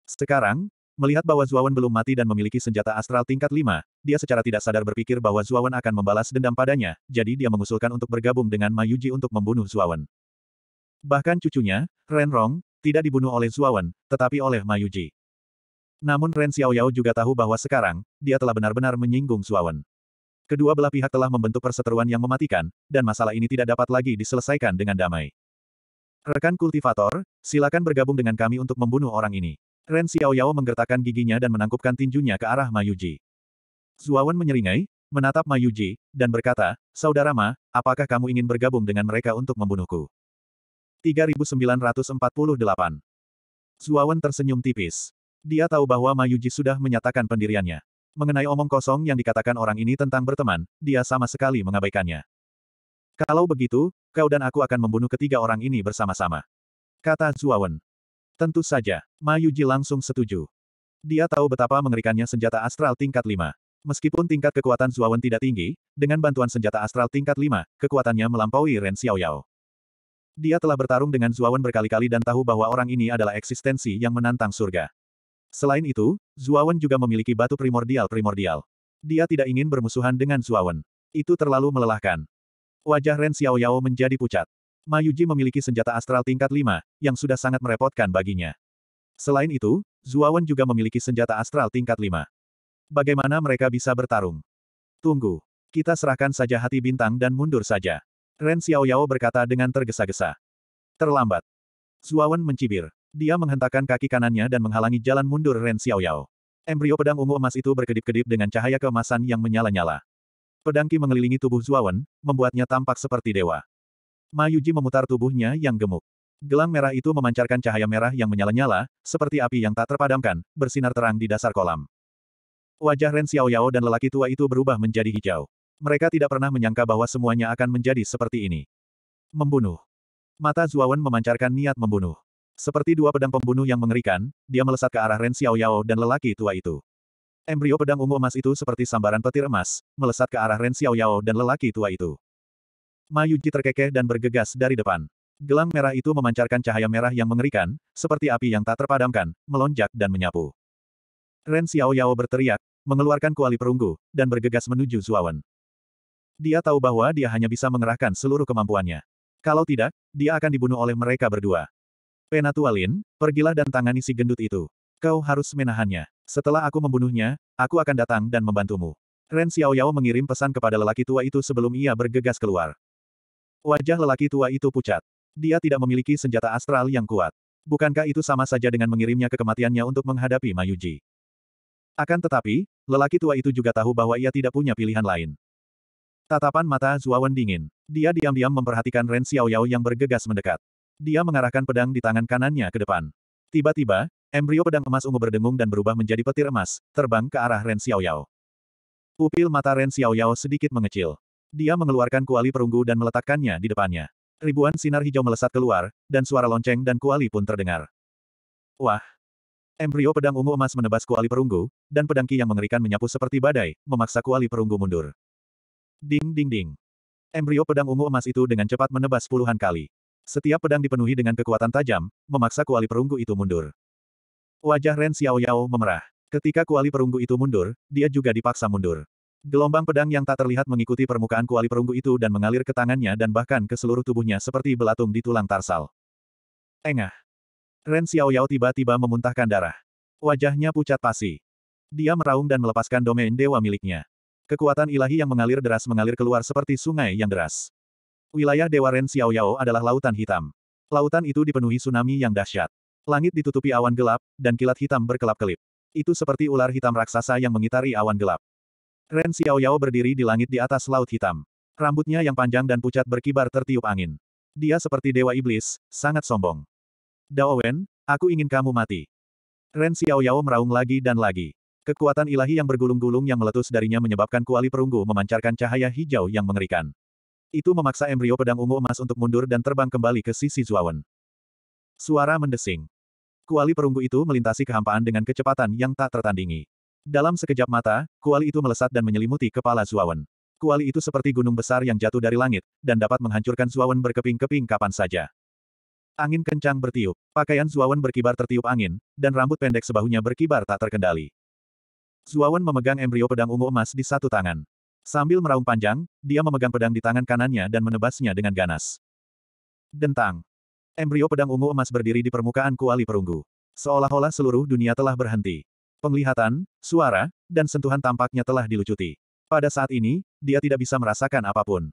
Sekarang, melihat bahwa Zuo Wen belum mati dan memiliki senjata astral tingkat 5, dia secara tidak sadar berpikir bahwa Zuo Wen akan membalas dendam padanya, jadi dia mengusulkan untuk bergabung dengan Ma Yuji untuk membunuh Zuo Wen. Bahkan cucunya, Ren Rong, tidak dibunuh oleh Zuo Wen, tetapi oleh Ma Yuji. Namun Ren Xiaoyao juga tahu bahwa sekarang, dia telah benar-benar menyinggung Zuo Wen. Kedua belah pihak telah membentuk perseteruan yang mematikan, dan masalah ini tidak dapat lagi diselesaikan dengan damai. Rekan kultivator, silakan bergabung dengan kami untuk membunuh orang ini. Ren Xiaoyao menggertakkan giginya dan menangkupkan tinjunya ke arah Mayuji. Zuawan menyeringai, menatap Mayuji, dan berkata, Saudara Ma, apakah kamu ingin bergabung dengan mereka untuk membunuhku? 3948 Zuawan tersenyum tipis. Dia tahu bahwa Mayuji sudah menyatakan pendiriannya. Mengenai omong kosong yang dikatakan orang ini tentang berteman, dia sama sekali mengabaikannya. Kalau begitu, kau dan aku akan membunuh ketiga orang ini bersama-sama. Kata Zuawan. Tentu saja, Ma Yuji langsung setuju. Dia tahu betapa mengerikannya senjata astral tingkat 5. Meskipun tingkat kekuatan Zuawan tidak tinggi, dengan bantuan senjata astral tingkat 5, kekuatannya melampaui Ren Xiaoyao. Dia telah bertarung dengan Zuawan berkali-kali dan tahu bahwa orang ini adalah eksistensi yang menantang surga. Selain itu, Zuawan juga memiliki batu primordial-primordial. Dia tidak ingin bermusuhan dengan Zuawan. Itu terlalu melelahkan. Wajah Ren Xiaoyao menjadi pucat. Mayuji memiliki senjata astral tingkat 5, yang sudah sangat merepotkan baginya. Selain itu, Zuawan juga memiliki senjata astral tingkat 5. Bagaimana mereka bisa bertarung? Tunggu. Kita serahkan saja hati bintang dan mundur saja. Ren Xiaoyao berkata dengan tergesa-gesa. Terlambat. Zuawan mencibir. Dia menghentakkan kaki kanannya dan menghalangi jalan mundur Ren Xiaoyao. Embrio pedang ungu emas itu berkedip-kedip dengan cahaya keemasan yang menyala-nyala. Pedangki mengelilingi tubuh Zuawan, membuatnya tampak seperti dewa. Ma Yuji memutar tubuhnya yang gemuk. Gelang merah itu memancarkan cahaya merah yang menyala-nyala, seperti api yang tak terpadamkan, bersinar terang di dasar kolam. Wajah Ren Xiaoyao dan lelaki tua itu berubah menjadi hijau. Mereka tidak pernah menyangka bahwa semuanya akan menjadi seperti ini. Membunuh. Mata Zuawan memancarkan niat membunuh. Seperti dua pedang pembunuh yang mengerikan, dia melesat ke arah Ren Xiaoyao dan lelaki tua itu. Embrio pedang ungu emas itu seperti sambaran petir emas, melesat ke arah Ren Xiaoyao dan lelaki tua itu. Mayuji terkekeh dan bergegas dari depan. Gelang merah itu memancarkan cahaya merah yang mengerikan, seperti api yang tak terpadamkan, melonjak dan menyapu. Ren Xiaoyao berteriak, mengeluarkan kuali perunggu, dan bergegas menuju Zuawan. Dia tahu bahwa dia hanya bisa mengerahkan seluruh kemampuannya. Kalau tidak, dia akan dibunuh oleh mereka berdua. Penatualin, pergilah dan tangani si gendut itu. Kau harus menahannya. Setelah aku membunuhnya, aku akan datang dan membantumu. Ren Xiaoyao mengirim pesan kepada lelaki tua itu sebelum ia bergegas keluar. Wajah lelaki tua itu pucat. Dia tidak memiliki senjata astral yang kuat. Bukankah itu sama saja dengan mengirimnya ke kematiannya untuk menghadapi Mayuji? Akan tetapi, lelaki tua itu juga tahu bahwa ia tidak punya pilihan lain. Tatapan mata Zuawan dingin. Dia diam-diam memperhatikan Ren Xiaoyao yang bergegas mendekat. Dia mengarahkan pedang di tangan kanannya ke depan. Tiba-tiba, embrio pedang emas ungu berdengung dan berubah menjadi petir emas, terbang ke arah Ren Xiaoyao. Pupil mata Ren Xiaoyao sedikit mengecil. Dia mengeluarkan kuali perunggu dan meletakkannya di depannya. Ribuan sinar hijau melesat keluar, dan suara lonceng dan kuali pun terdengar. Wah! Embrio pedang ungu emas menebas kuali perunggu, dan pedang ki yang mengerikan menyapu seperti badai, memaksa kuali perunggu mundur. Ding ding ding. Embrio pedang ungu emas itu dengan cepat menebas puluhan kali. Setiap pedang dipenuhi dengan kekuatan tajam, memaksa kuali perunggu itu mundur. Wajah Ren Xiao Yao memerah. Ketika kuali perunggu itu mundur, dia juga dipaksa mundur. Gelombang pedang yang tak terlihat mengikuti permukaan kuali perunggu itu dan mengalir ke tangannya dan bahkan ke seluruh tubuhnya seperti belatung di tulang tarsal. Engah. Ren Xiao Yao tiba-tiba memuntahkan darah. Wajahnya pucat pasi. Dia meraung dan melepaskan domain dewa miliknya. Kekuatan ilahi yang mengalir deras mengalir keluar seperti sungai yang deras. Wilayah Dewa Ren Xiaoyao adalah lautan hitam. Lautan itu dipenuhi tsunami yang dahsyat. Langit ditutupi awan gelap, dan kilat hitam berkelap-kelip. Itu seperti ular hitam raksasa yang mengitari awan gelap. Ren Xiaoyao berdiri di langit di atas laut hitam. Rambutnya yang panjang dan pucat berkibar tertiup angin. Dia seperti dewa iblis, sangat sombong. Dao Wen, aku ingin kamu mati. Ren Xiaoyao meraung lagi dan lagi. Kekuatan ilahi yang bergulung-gulung yang meletus darinya menyebabkan kuali perunggu memancarkan cahaya hijau yang mengerikan. Itu memaksa embrio pedang ungu emas untuk mundur dan terbang kembali ke sisi Zuawan. Suara mendesing. Kuali perunggu itu melintasi kehampaan dengan kecepatan yang tak tertandingi. Dalam sekejap mata, kuali itu melesat dan menyelimuti kepala Zuawan. Kuali itu seperti gunung besar yang jatuh dari langit, dan dapat menghancurkan Zuawan berkeping-keping kapan saja. Angin kencang bertiup, pakaian Zuawan berkibar tertiup angin, dan rambut pendek sebahunya berkibar tak terkendali. Zuawan memegang embrio pedang ungu emas di satu tangan. Sambil meraung panjang, dia memegang pedang di tangan kanannya dan menebasnya dengan ganas. Dentang. Embrio pedang ungu emas berdiri di permukaan kuali perunggu. Seolah-olah seluruh dunia telah berhenti. Penglihatan, suara, dan sentuhan tampaknya telah dilucuti. Pada saat ini, dia tidak bisa merasakan apapun.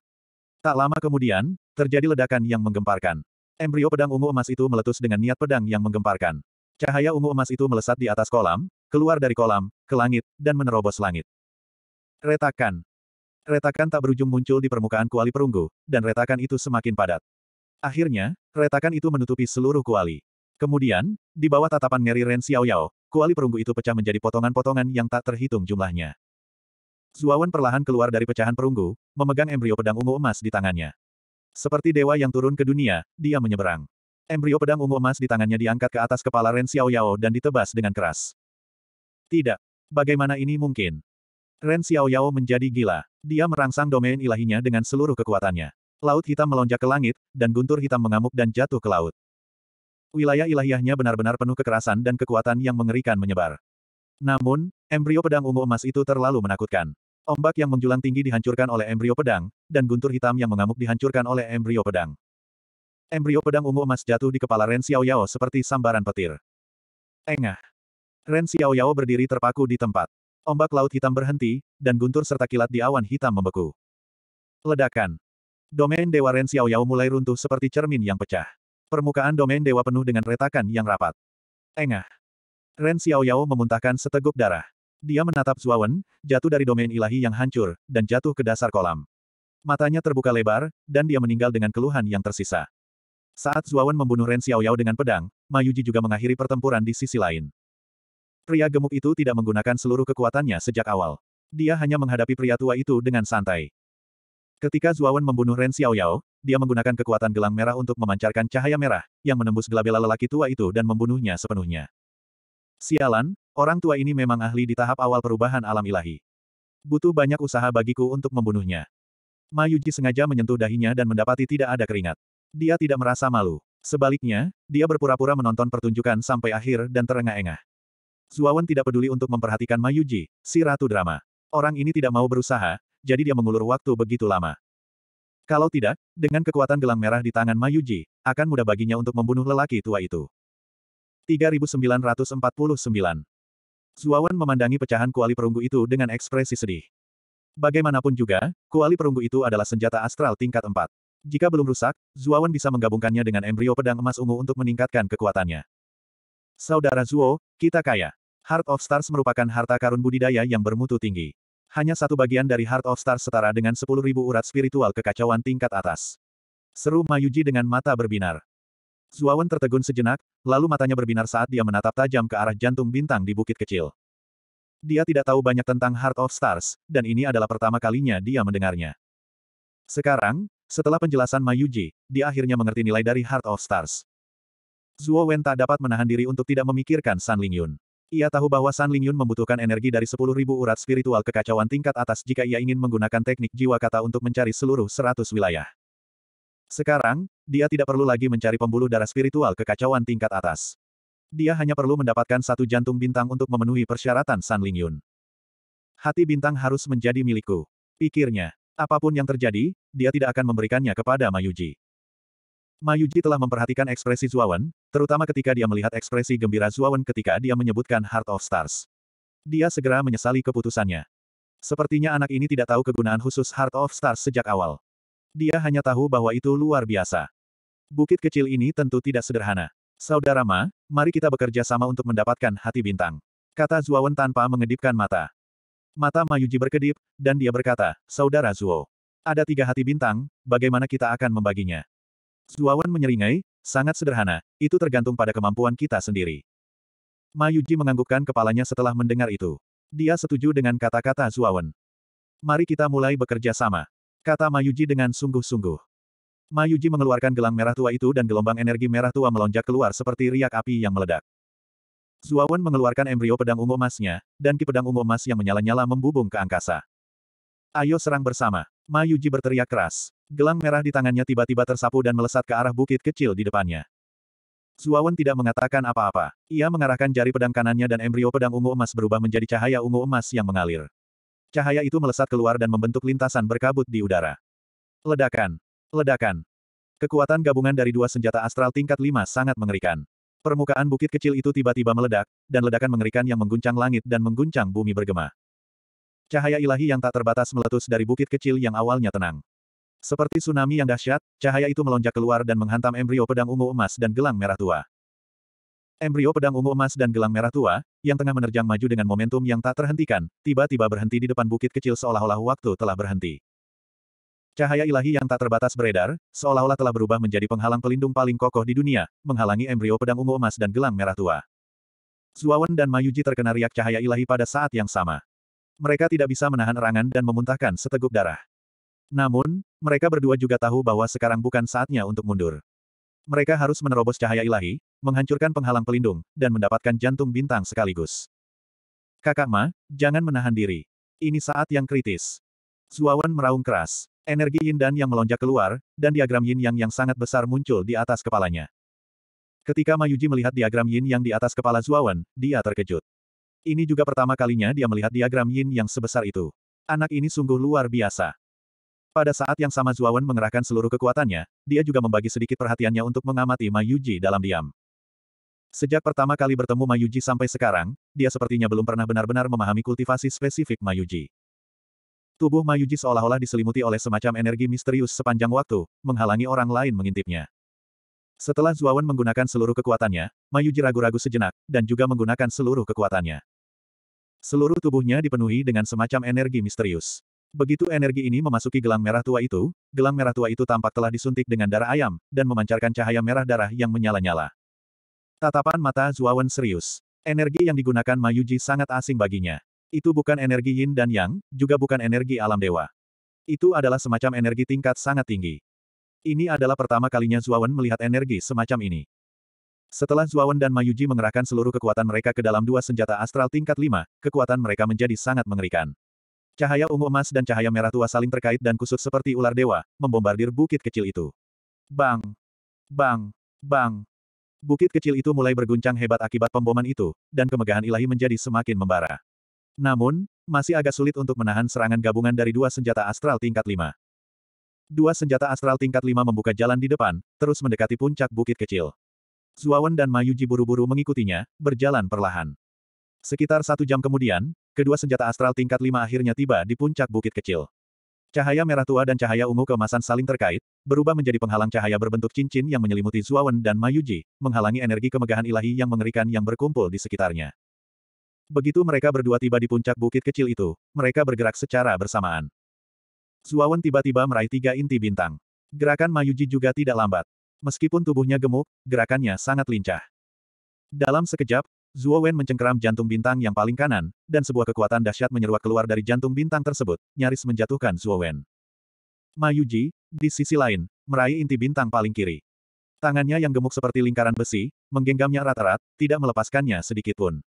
Tak lama kemudian, terjadi ledakan yang menggemparkan. Embrio pedang ungu emas itu meletus dengan niat pedang yang menggemparkan. Cahaya ungu emas itu melesat di atas kolam, keluar dari kolam, ke langit, dan menerobos langit. Retakan. Retakan tak berujung muncul di permukaan kuali perunggu, dan retakan itu semakin padat. Akhirnya, retakan itu menutupi seluruh kuali. Kemudian, di bawah tatapan Ngeri Ren Xiaoyao, kuali perunggu itu pecah menjadi potongan-potongan yang tak terhitung jumlahnya. Zuawan perlahan keluar dari pecahan perunggu, memegang embrio pedang ungu emas di tangannya. Seperti dewa yang turun ke dunia, dia menyeberang. Embrio pedang ungu emas di tangannya diangkat ke atas kepala Ren Xiaoyao dan ditebas dengan keras. Tidak. Bagaimana ini mungkin? Ren Xiaoyao menjadi gila. Dia merangsang domain ilahinya dengan seluruh kekuatannya. Laut hitam melonjak ke langit, dan guntur hitam mengamuk dan jatuh ke laut. Wilayah ilahiyahnya benar-benar penuh kekerasan dan kekuatan yang mengerikan menyebar. Namun, embrio pedang ungu emas itu terlalu menakutkan. Ombak yang menjulang tinggi dihancurkan oleh embrio pedang, dan guntur hitam yang mengamuk dihancurkan oleh embrio pedang. Embrio pedang ungu emas jatuh di kepala Ren Xiaoyao seperti sambaran petir. Engah. Ren Xiaoyao berdiri terpaku di tempat. Ombak laut hitam berhenti, dan guntur serta kilat di awan hitam membeku. Ledakan. Domain Dewa Ren Xiao mulai runtuh seperti cermin yang pecah. Permukaan domain dewa penuh dengan retakan yang rapat. Engah. Ren Xiao memuntahkan seteguk darah. Dia menatap Zuawan, jatuh dari domain ilahi yang hancur, dan jatuh ke dasar kolam. Matanya terbuka lebar, dan dia meninggal dengan keluhan yang tersisa. Saat Zuawan membunuh Ren Xiaoyao dengan pedang, Mayuji juga mengakhiri pertempuran di sisi lain. Pria gemuk itu tidak menggunakan seluruh kekuatannya sejak awal. Dia hanya menghadapi pria tua itu dengan santai. Ketika Zuawan membunuh Ren Xiaoyao, dia menggunakan kekuatan gelang merah untuk memancarkan cahaya merah, yang menembus gelabela lelaki tua itu dan membunuhnya sepenuhnya. Sialan, orang tua ini memang ahli di tahap awal perubahan alam ilahi. Butuh banyak usaha bagiku untuk membunuhnya. Mayuji sengaja menyentuh dahinya dan mendapati tidak ada keringat. Dia tidak merasa malu. Sebaliknya, dia berpura-pura menonton pertunjukan sampai akhir dan terengah-engah. Zuawan tidak peduli untuk memperhatikan Mayuji, si ratu drama. Orang ini tidak mau berusaha, jadi dia mengulur waktu begitu lama. Kalau tidak, dengan kekuatan gelang merah di tangan Mayuji, akan mudah baginya untuk membunuh lelaki tua itu. 3949 Zuawan memandangi pecahan kuali perunggu itu dengan ekspresi sedih. Bagaimanapun juga, kuali perunggu itu adalah senjata astral tingkat 4. Jika belum rusak, Zuawan bisa menggabungkannya dengan embrio pedang emas ungu untuk meningkatkan kekuatannya. Saudara Zuo, kita kaya. Heart of Stars merupakan harta karun budidaya yang bermutu tinggi. Hanya satu bagian dari Heart of Stars setara dengan 10.000 urat spiritual kekacauan tingkat atas. Seru Mayuji dengan mata berbinar. Zuawan tertegun sejenak, lalu matanya berbinar saat dia menatap tajam ke arah jantung bintang di bukit kecil. Dia tidak tahu banyak tentang Heart of Stars, dan ini adalah pertama kalinya dia mendengarnya. Sekarang, setelah penjelasan Mayuji, dia akhirnya mengerti nilai dari Heart of Stars. Zuo Wen tak dapat menahan diri untuk tidak memikirkan San Lingyun. Ia tahu bahwa San Lingyun membutuhkan energi dari 10.000 urat spiritual kekacauan tingkat atas jika ia ingin menggunakan teknik jiwa kata untuk mencari seluruh 100 wilayah. Sekarang, dia tidak perlu lagi mencari pembuluh darah spiritual kekacauan tingkat atas. Dia hanya perlu mendapatkan satu jantung bintang untuk memenuhi persyaratan San Lingyun. Hati bintang harus menjadi milikku. Pikirnya, apapun yang terjadi, dia tidak akan memberikannya kepada Mayuji. Mayuji telah memperhatikan ekspresi Zuawan, terutama ketika dia melihat ekspresi gembira Zuawan ketika dia menyebutkan Heart of Stars. Dia segera menyesali keputusannya. Sepertinya anak ini tidak tahu kegunaan khusus Heart of Stars sejak awal. Dia hanya tahu bahwa itu luar biasa. Bukit kecil ini tentu tidak sederhana. Saudara Ma, mari kita bekerja sama untuk mendapatkan hati bintang. Kata Zuawan tanpa mengedipkan mata. Mata Mayuji berkedip, dan dia berkata, Saudara Zuo. Ada tiga hati bintang, bagaimana kita akan membaginya? Zuawan menyeringai, sangat sederhana, itu tergantung pada kemampuan kita sendiri. Mayuji menganggukkan kepalanya setelah mendengar itu. Dia setuju dengan kata-kata Zuawan. Mari kita mulai bekerja sama. Kata Mayuji dengan sungguh-sungguh. Mayuji mengeluarkan gelang merah tua itu dan gelombang energi merah tua melonjak keluar seperti riak api yang meledak. Zuawan mengeluarkan embrio pedang ungu emasnya, dan ki pedang ungu emas yang menyala-nyala membubung ke angkasa. Ayo serang bersama. Mayuji berteriak keras. Gelang merah di tangannya tiba-tiba tersapu dan melesat ke arah bukit kecil di depannya. Zuawan tidak mengatakan apa-apa. Ia mengarahkan jari pedang kanannya dan embrio pedang ungu emas berubah menjadi cahaya ungu emas yang mengalir. Cahaya itu melesat keluar dan membentuk lintasan berkabut di udara. Ledakan. Ledakan. Kekuatan gabungan dari dua senjata astral tingkat lima sangat mengerikan. Permukaan bukit kecil itu tiba-tiba meledak, dan ledakan mengerikan yang mengguncang langit dan mengguncang bumi bergema. Cahaya ilahi yang tak terbatas meletus dari bukit kecil yang awalnya tenang. Seperti tsunami yang dahsyat, cahaya itu melonjak keluar dan menghantam embrio pedang ungu emas dan gelang merah tua. Embrio pedang ungu emas dan gelang merah tua, yang tengah menerjang maju dengan momentum yang tak terhentikan, tiba-tiba berhenti di depan bukit kecil seolah-olah waktu telah berhenti. Cahaya ilahi yang tak terbatas beredar, seolah-olah telah berubah menjadi penghalang pelindung paling kokoh di dunia, menghalangi embrio pedang ungu emas dan gelang merah tua. Zuawan dan Mayuji terkena riak cahaya ilahi pada saat yang sama. Mereka tidak bisa menahan erangan dan memuntahkan seteguk darah. Namun, mereka berdua juga tahu bahwa sekarang bukan saatnya untuk mundur. Mereka harus menerobos cahaya ilahi, menghancurkan penghalang pelindung, dan mendapatkan jantung bintang sekaligus. Kakak Ma, jangan menahan diri. Ini saat yang kritis. Zuawan meraung keras. Energi yin dan yang melonjak keluar, dan diagram yin yang yang sangat besar muncul di atas kepalanya. Ketika Mayuji melihat diagram yin yang di atas kepala Zuawan, dia terkejut. Ini juga pertama kalinya dia melihat diagram yin yang sebesar itu. Anak ini sungguh luar biasa. Pada saat yang sama Zuawan mengerahkan seluruh kekuatannya, dia juga membagi sedikit perhatiannya untuk mengamati Mayuji dalam diam. Sejak pertama kali bertemu Mayuji sampai sekarang, dia sepertinya belum pernah benar-benar memahami kultivasi spesifik Mayuji. Tubuh Mayuji seolah-olah diselimuti oleh semacam energi misterius sepanjang waktu, menghalangi orang lain mengintipnya. Setelah Zuawan menggunakan seluruh kekuatannya, Mayuji ragu-ragu sejenak, dan juga menggunakan seluruh kekuatannya. Seluruh tubuhnya dipenuhi dengan semacam energi misterius. Begitu energi ini memasuki gelang merah tua itu, gelang merah tua itu tampak telah disuntik dengan darah ayam, dan memancarkan cahaya merah darah yang menyala-nyala. Tatapan mata Zuawan serius. Energi yang digunakan Mayuji sangat asing baginya. Itu bukan energi yin dan yang, juga bukan energi alam dewa. Itu adalah semacam energi tingkat sangat tinggi. Ini adalah pertama kalinya Zuawan melihat energi semacam ini. Setelah Zuawan dan Mayuji mengerahkan seluruh kekuatan mereka ke dalam dua senjata astral tingkat lima, kekuatan mereka menjadi sangat mengerikan. Cahaya ungu emas dan cahaya merah tua saling terkait dan kusut seperti ular dewa, membombardir bukit kecil itu. Bang! Bang! Bang! Bukit kecil itu mulai berguncang hebat akibat pemboman itu, dan kemegahan ilahi menjadi semakin membara. Namun, masih agak sulit untuk menahan serangan gabungan dari dua senjata astral tingkat lima. Dua senjata astral tingkat lima membuka jalan di depan, terus mendekati puncak bukit kecil. Zuawan dan Mayuji buru-buru mengikutinya, berjalan perlahan. Sekitar satu jam kemudian, Kedua senjata astral tingkat lima akhirnya tiba di puncak bukit kecil. Cahaya merah tua dan cahaya ungu kemasan saling terkait, berubah menjadi penghalang cahaya berbentuk cincin yang menyelimuti Zuawan dan Mayuji, menghalangi energi kemegahan ilahi yang mengerikan yang berkumpul di sekitarnya. Begitu mereka berdua tiba di puncak bukit kecil itu, mereka bergerak secara bersamaan. Zuawan tiba-tiba meraih tiga inti bintang. Gerakan Mayuji juga tidak lambat. Meskipun tubuhnya gemuk, gerakannya sangat lincah. Dalam sekejap, Zuo Wen mencengkeram jantung bintang yang paling kanan, dan sebuah kekuatan dahsyat menyeruak keluar dari jantung bintang tersebut, nyaris menjatuhkan Zuo Wen. Ma Yuji, di sisi lain, meraih inti bintang paling kiri. Tangannya yang gemuk seperti lingkaran besi, menggenggamnya rata-rat, tidak melepaskannya sedikitpun.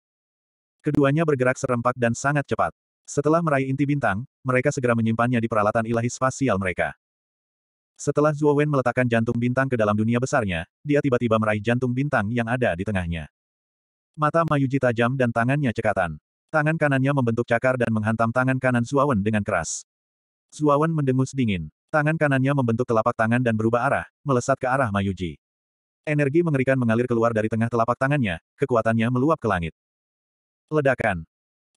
Keduanya bergerak serempak dan sangat cepat. Setelah meraih inti bintang, mereka segera menyimpannya di peralatan ilahi spasial mereka. Setelah Zuo Wen meletakkan jantung bintang ke dalam dunia besarnya, dia tiba-tiba meraih jantung bintang yang ada di tengahnya. Mata Mayuji tajam dan tangannya cekatan. Tangan kanannya membentuk cakar dan menghantam tangan kanan Suawan dengan keras. Suawan mendengus dingin. Tangan kanannya membentuk telapak tangan dan berubah arah, melesat ke arah Mayuji. Energi mengerikan mengalir keluar dari tengah telapak tangannya, kekuatannya meluap ke langit. Ledakan.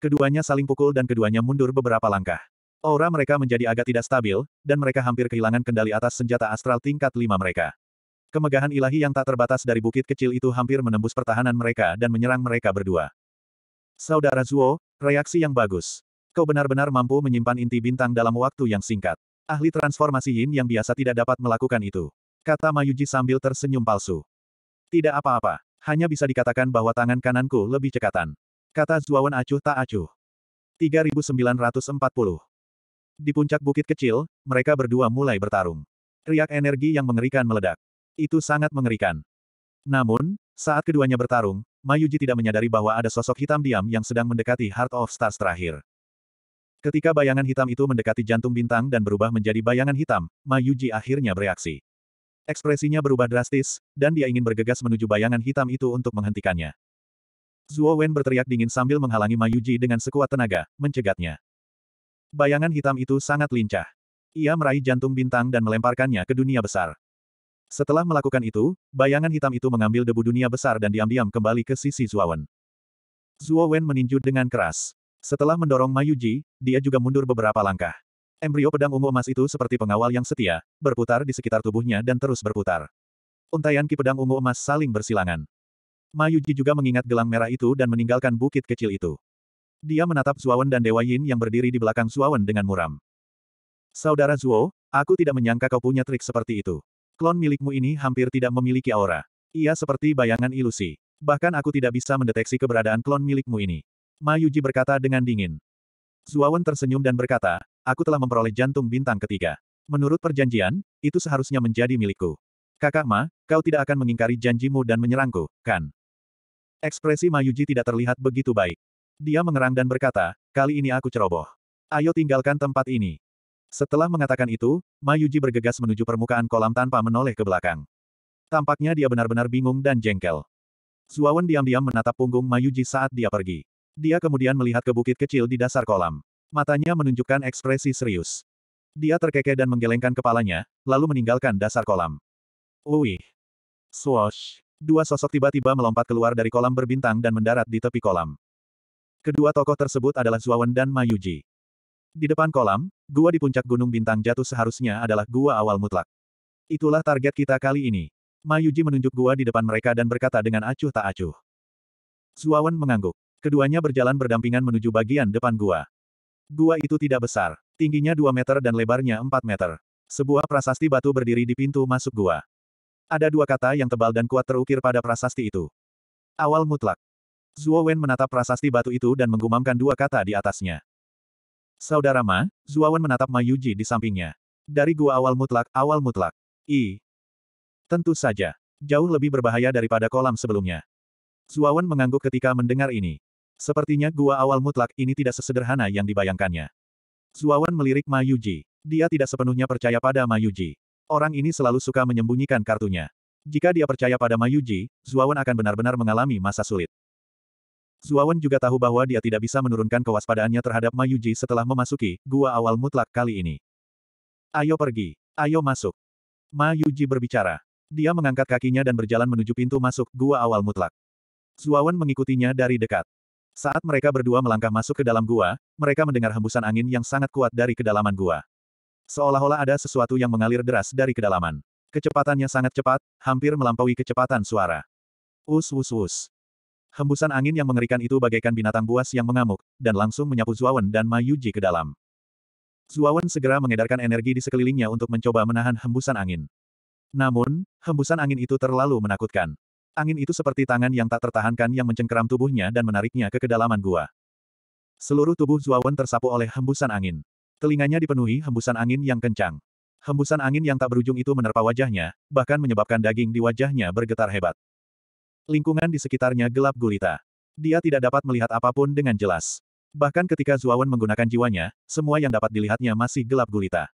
Keduanya saling pukul dan keduanya mundur beberapa langkah. Aura mereka menjadi agak tidak stabil, dan mereka hampir kehilangan kendali atas senjata astral tingkat lima mereka. Kemegahan ilahi yang tak terbatas dari bukit kecil itu hampir menembus pertahanan mereka dan menyerang mereka berdua. Saudara Zuo, reaksi yang bagus. Kau benar-benar mampu menyimpan inti bintang dalam waktu yang singkat. Ahli transformasi Yin yang biasa tidak dapat melakukan itu. Kata Mayuji sambil tersenyum palsu. Tidak apa-apa. Hanya bisa dikatakan bahwa tangan kananku lebih cekatan. Kata Zuawan acuh tak acuh. 3940. Di puncak bukit kecil, mereka berdua mulai bertarung. Riak energi yang mengerikan meledak. Itu sangat mengerikan. Namun, saat keduanya bertarung, Mayuji tidak menyadari bahwa ada sosok hitam diam yang sedang mendekati Heart of Stars terakhir. Ketika bayangan hitam itu mendekati jantung bintang dan berubah menjadi bayangan hitam, Mayuji akhirnya bereaksi. Ekspresinya berubah drastis, dan dia ingin bergegas menuju bayangan hitam itu untuk menghentikannya. Zuo Wen berteriak dingin sambil menghalangi Mayuji dengan sekuat tenaga, mencegatnya. Bayangan hitam itu sangat lincah. Ia meraih jantung bintang dan melemparkannya ke dunia besar. Setelah melakukan itu, bayangan hitam itu mengambil debu dunia besar dan diam-diam kembali ke sisi Zuowen. Zuowen meninju dengan keras. Setelah mendorong Mayuji, dia juga mundur beberapa langkah. Embrio pedang ungu emas itu seperti pengawal yang setia, berputar di sekitar tubuhnya dan terus berputar. Untaian ki pedang ungu emas saling bersilangan. Mayuji juga mengingat gelang merah itu dan meninggalkan bukit kecil itu. Dia menatap Zuowen dan Dewa Yin yang berdiri di belakang Zuowen dengan muram. Saudara Zuo, aku tidak menyangka kau punya trik seperti itu. Klon milikmu ini hampir tidak memiliki aura. Ia seperti bayangan ilusi. Bahkan aku tidak bisa mendeteksi keberadaan klon milikmu ini. Mayuji berkata dengan dingin. Zuawan tersenyum dan berkata, aku telah memperoleh jantung bintang ketiga. Menurut perjanjian, itu seharusnya menjadi milikku. Kakak Ma, kau tidak akan mengingkari janjimu dan menyerangku, kan? Ekspresi Mayuji tidak terlihat begitu baik. Dia mengerang dan berkata, kali ini aku ceroboh. Ayo tinggalkan tempat ini. Setelah mengatakan itu, Mayuji bergegas menuju permukaan kolam tanpa menoleh ke belakang. Tampaknya dia benar-benar bingung dan jengkel. Zuawan diam-diam menatap punggung Mayuji saat dia pergi. Dia kemudian melihat ke bukit kecil di dasar kolam. Matanya menunjukkan ekspresi serius. Dia terkekeh dan menggelengkan kepalanya, lalu meninggalkan dasar kolam. Uih. Swosh. Dua sosok tiba-tiba melompat keluar dari kolam berbintang dan mendarat di tepi kolam. Kedua tokoh tersebut adalah Zuawan dan Mayuji. Di depan kolam, gua di puncak Gunung Bintang Jatuh seharusnya adalah gua awal mutlak. Itulah target kita kali ini. Mayuji menunjuk gua di depan mereka dan berkata dengan acuh tak acuh. Zuawan mengangguk. Keduanya berjalan berdampingan menuju bagian depan gua. Gua itu tidak besar. Tingginya 2 meter dan lebarnya 4 meter. Sebuah prasasti batu berdiri di pintu masuk gua. Ada dua kata yang tebal dan kuat terukir pada prasasti itu. Awal mutlak. Zuo menatap prasasti batu itu dan menggumamkan dua kata di atasnya. Saudara Ma, Zuawan menatap Mayuji di sampingnya. Dari gua awal mutlak, awal mutlak. I. Tentu saja. Jauh lebih berbahaya daripada kolam sebelumnya. Zuawan mengangguk ketika mendengar ini. Sepertinya gua awal mutlak ini tidak sesederhana yang dibayangkannya. Zuawan melirik Mayuji. Dia tidak sepenuhnya percaya pada Mayuji. Orang ini selalu suka menyembunyikan kartunya. Jika dia percaya pada Mayuji, Zuawan akan benar-benar mengalami masa sulit. Suawan juga tahu bahwa dia tidak bisa menurunkan kewaspadaannya terhadap Mayuji setelah memasuki gua awal mutlak kali ini. Ayo pergi. Ayo masuk. Mayuji berbicara. Dia mengangkat kakinya dan berjalan menuju pintu masuk gua awal mutlak. Suawan mengikutinya dari dekat. Saat mereka berdua melangkah masuk ke dalam gua, mereka mendengar hembusan angin yang sangat kuat dari kedalaman gua. Seolah-olah ada sesuatu yang mengalir deras dari kedalaman. Kecepatannya sangat cepat, hampir melampaui kecepatan suara. Us us us. Hembusan angin yang mengerikan itu bagaikan binatang buas yang mengamuk, dan langsung menyapu Zuawan dan Ma Yuji ke dalam. Zuawan segera mengedarkan energi di sekelilingnya untuk mencoba menahan hembusan angin. Namun, hembusan angin itu terlalu menakutkan. Angin itu seperti tangan yang tak tertahankan yang mencengkeram tubuhnya dan menariknya ke kedalaman gua. Seluruh tubuh Zuawan tersapu oleh hembusan angin. Telinganya dipenuhi hembusan angin yang kencang. Hembusan angin yang tak berujung itu menerpa wajahnya, bahkan menyebabkan daging di wajahnya bergetar hebat. Lingkungan di sekitarnya gelap gulita. Dia tidak dapat melihat apapun dengan jelas. Bahkan ketika Zuawan menggunakan jiwanya, semua yang dapat dilihatnya masih gelap gulita.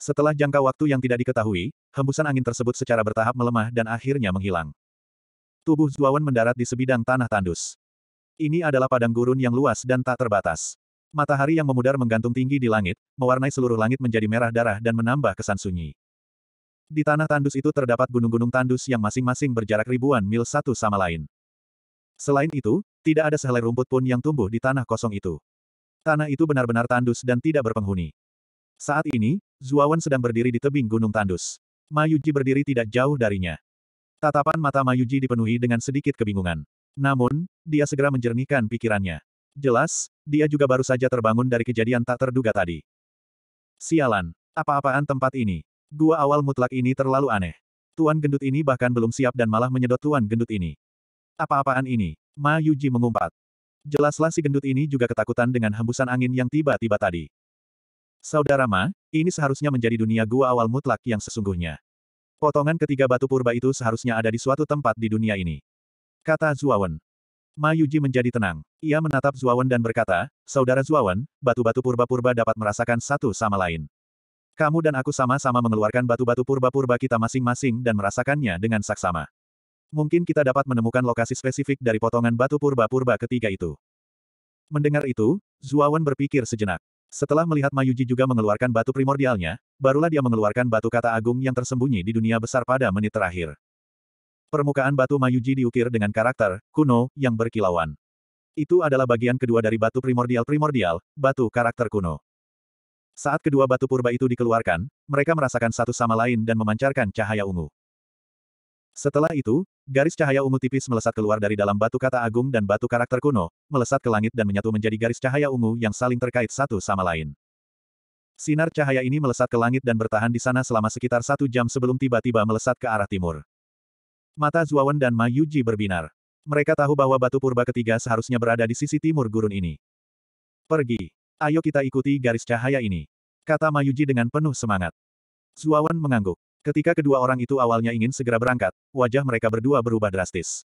Setelah jangka waktu yang tidak diketahui, hembusan angin tersebut secara bertahap melemah dan akhirnya menghilang. Tubuh Zuawan mendarat di sebidang tanah tandus. Ini adalah padang gurun yang luas dan tak terbatas. Matahari yang memudar menggantung tinggi di langit, mewarnai seluruh langit menjadi merah darah dan menambah kesan sunyi. Di tanah tandus itu terdapat gunung-gunung tandus yang masing-masing berjarak ribuan mil satu sama lain. Selain itu, tidak ada sehelai rumput pun yang tumbuh di tanah kosong itu. Tanah itu benar-benar tandus dan tidak berpenghuni. Saat ini, Zuawan sedang berdiri di tebing gunung tandus. Mayuji berdiri tidak jauh darinya. Tatapan mata Mayuji dipenuhi dengan sedikit kebingungan. Namun, dia segera menjernihkan pikirannya. Jelas, dia juga baru saja terbangun dari kejadian tak terduga tadi. Sialan, apa-apaan tempat ini? Gua awal mutlak ini terlalu aneh. Tuan gendut ini bahkan belum siap dan malah menyedot tuan gendut ini. Apa-apaan ini? Ma Yuji mengumpat. Jelaslah si gendut ini juga ketakutan dengan hembusan angin yang tiba-tiba tadi. Saudara Ma, ini seharusnya menjadi dunia gua awal mutlak yang sesungguhnya. Potongan ketiga batu purba itu seharusnya ada di suatu tempat di dunia ini. Kata Zuawan. Ma Yuji menjadi tenang. Ia menatap Zuawan dan berkata, Saudara Zuawan, batu-batu purba-purba dapat merasakan satu sama lain. Kamu dan aku sama-sama mengeluarkan batu-batu purba-purba kita masing-masing dan merasakannya dengan saksama. Mungkin kita dapat menemukan lokasi spesifik dari potongan batu purba-purba ketiga itu. Mendengar itu, Zuawan berpikir sejenak. Setelah melihat Mayuji juga mengeluarkan batu primordialnya, barulah dia mengeluarkan batu kata agung yang tersembunyi di dunia besar pada menit terakhir. Permukaan batu Mayuji diukir dengan karakter, kuno, yang berkilauan. Itu adalah bagian kedua dari batu primordial-primordial, batu karakter kuno. Saat kedua batu purba itu dikeluarkan, mereka merasakan satu sama lain dan memancarkan cahaya ungu. Setelah itu, garis cahaya ungu tipis melesat keluar dari dalam batu kata agung dan batu karakter kuno, melesat ke langit dan menyatu menjadi garis cahaya ungu yang saling terkait satu sama lain. Sinar cahaya ini melesat ke langit dan bertahan di sana selama sekitar satu jam sebelum tiba-tiba melesat ke arah timur. Mata Zuawan dan Ma Yuji berbinar. Mereka tahu bahwa batu purba ketiga seharusnya berada di sisi timur gurun ini. Pergi. Ayo kita ikuti garis cahaya ini. Kata Mayuji dengan penuh semangat. Zuawan mengangguk. Ketika kedua orang itu awalnya ingin segera berangkat, wajah mereka berdua berubah drastis.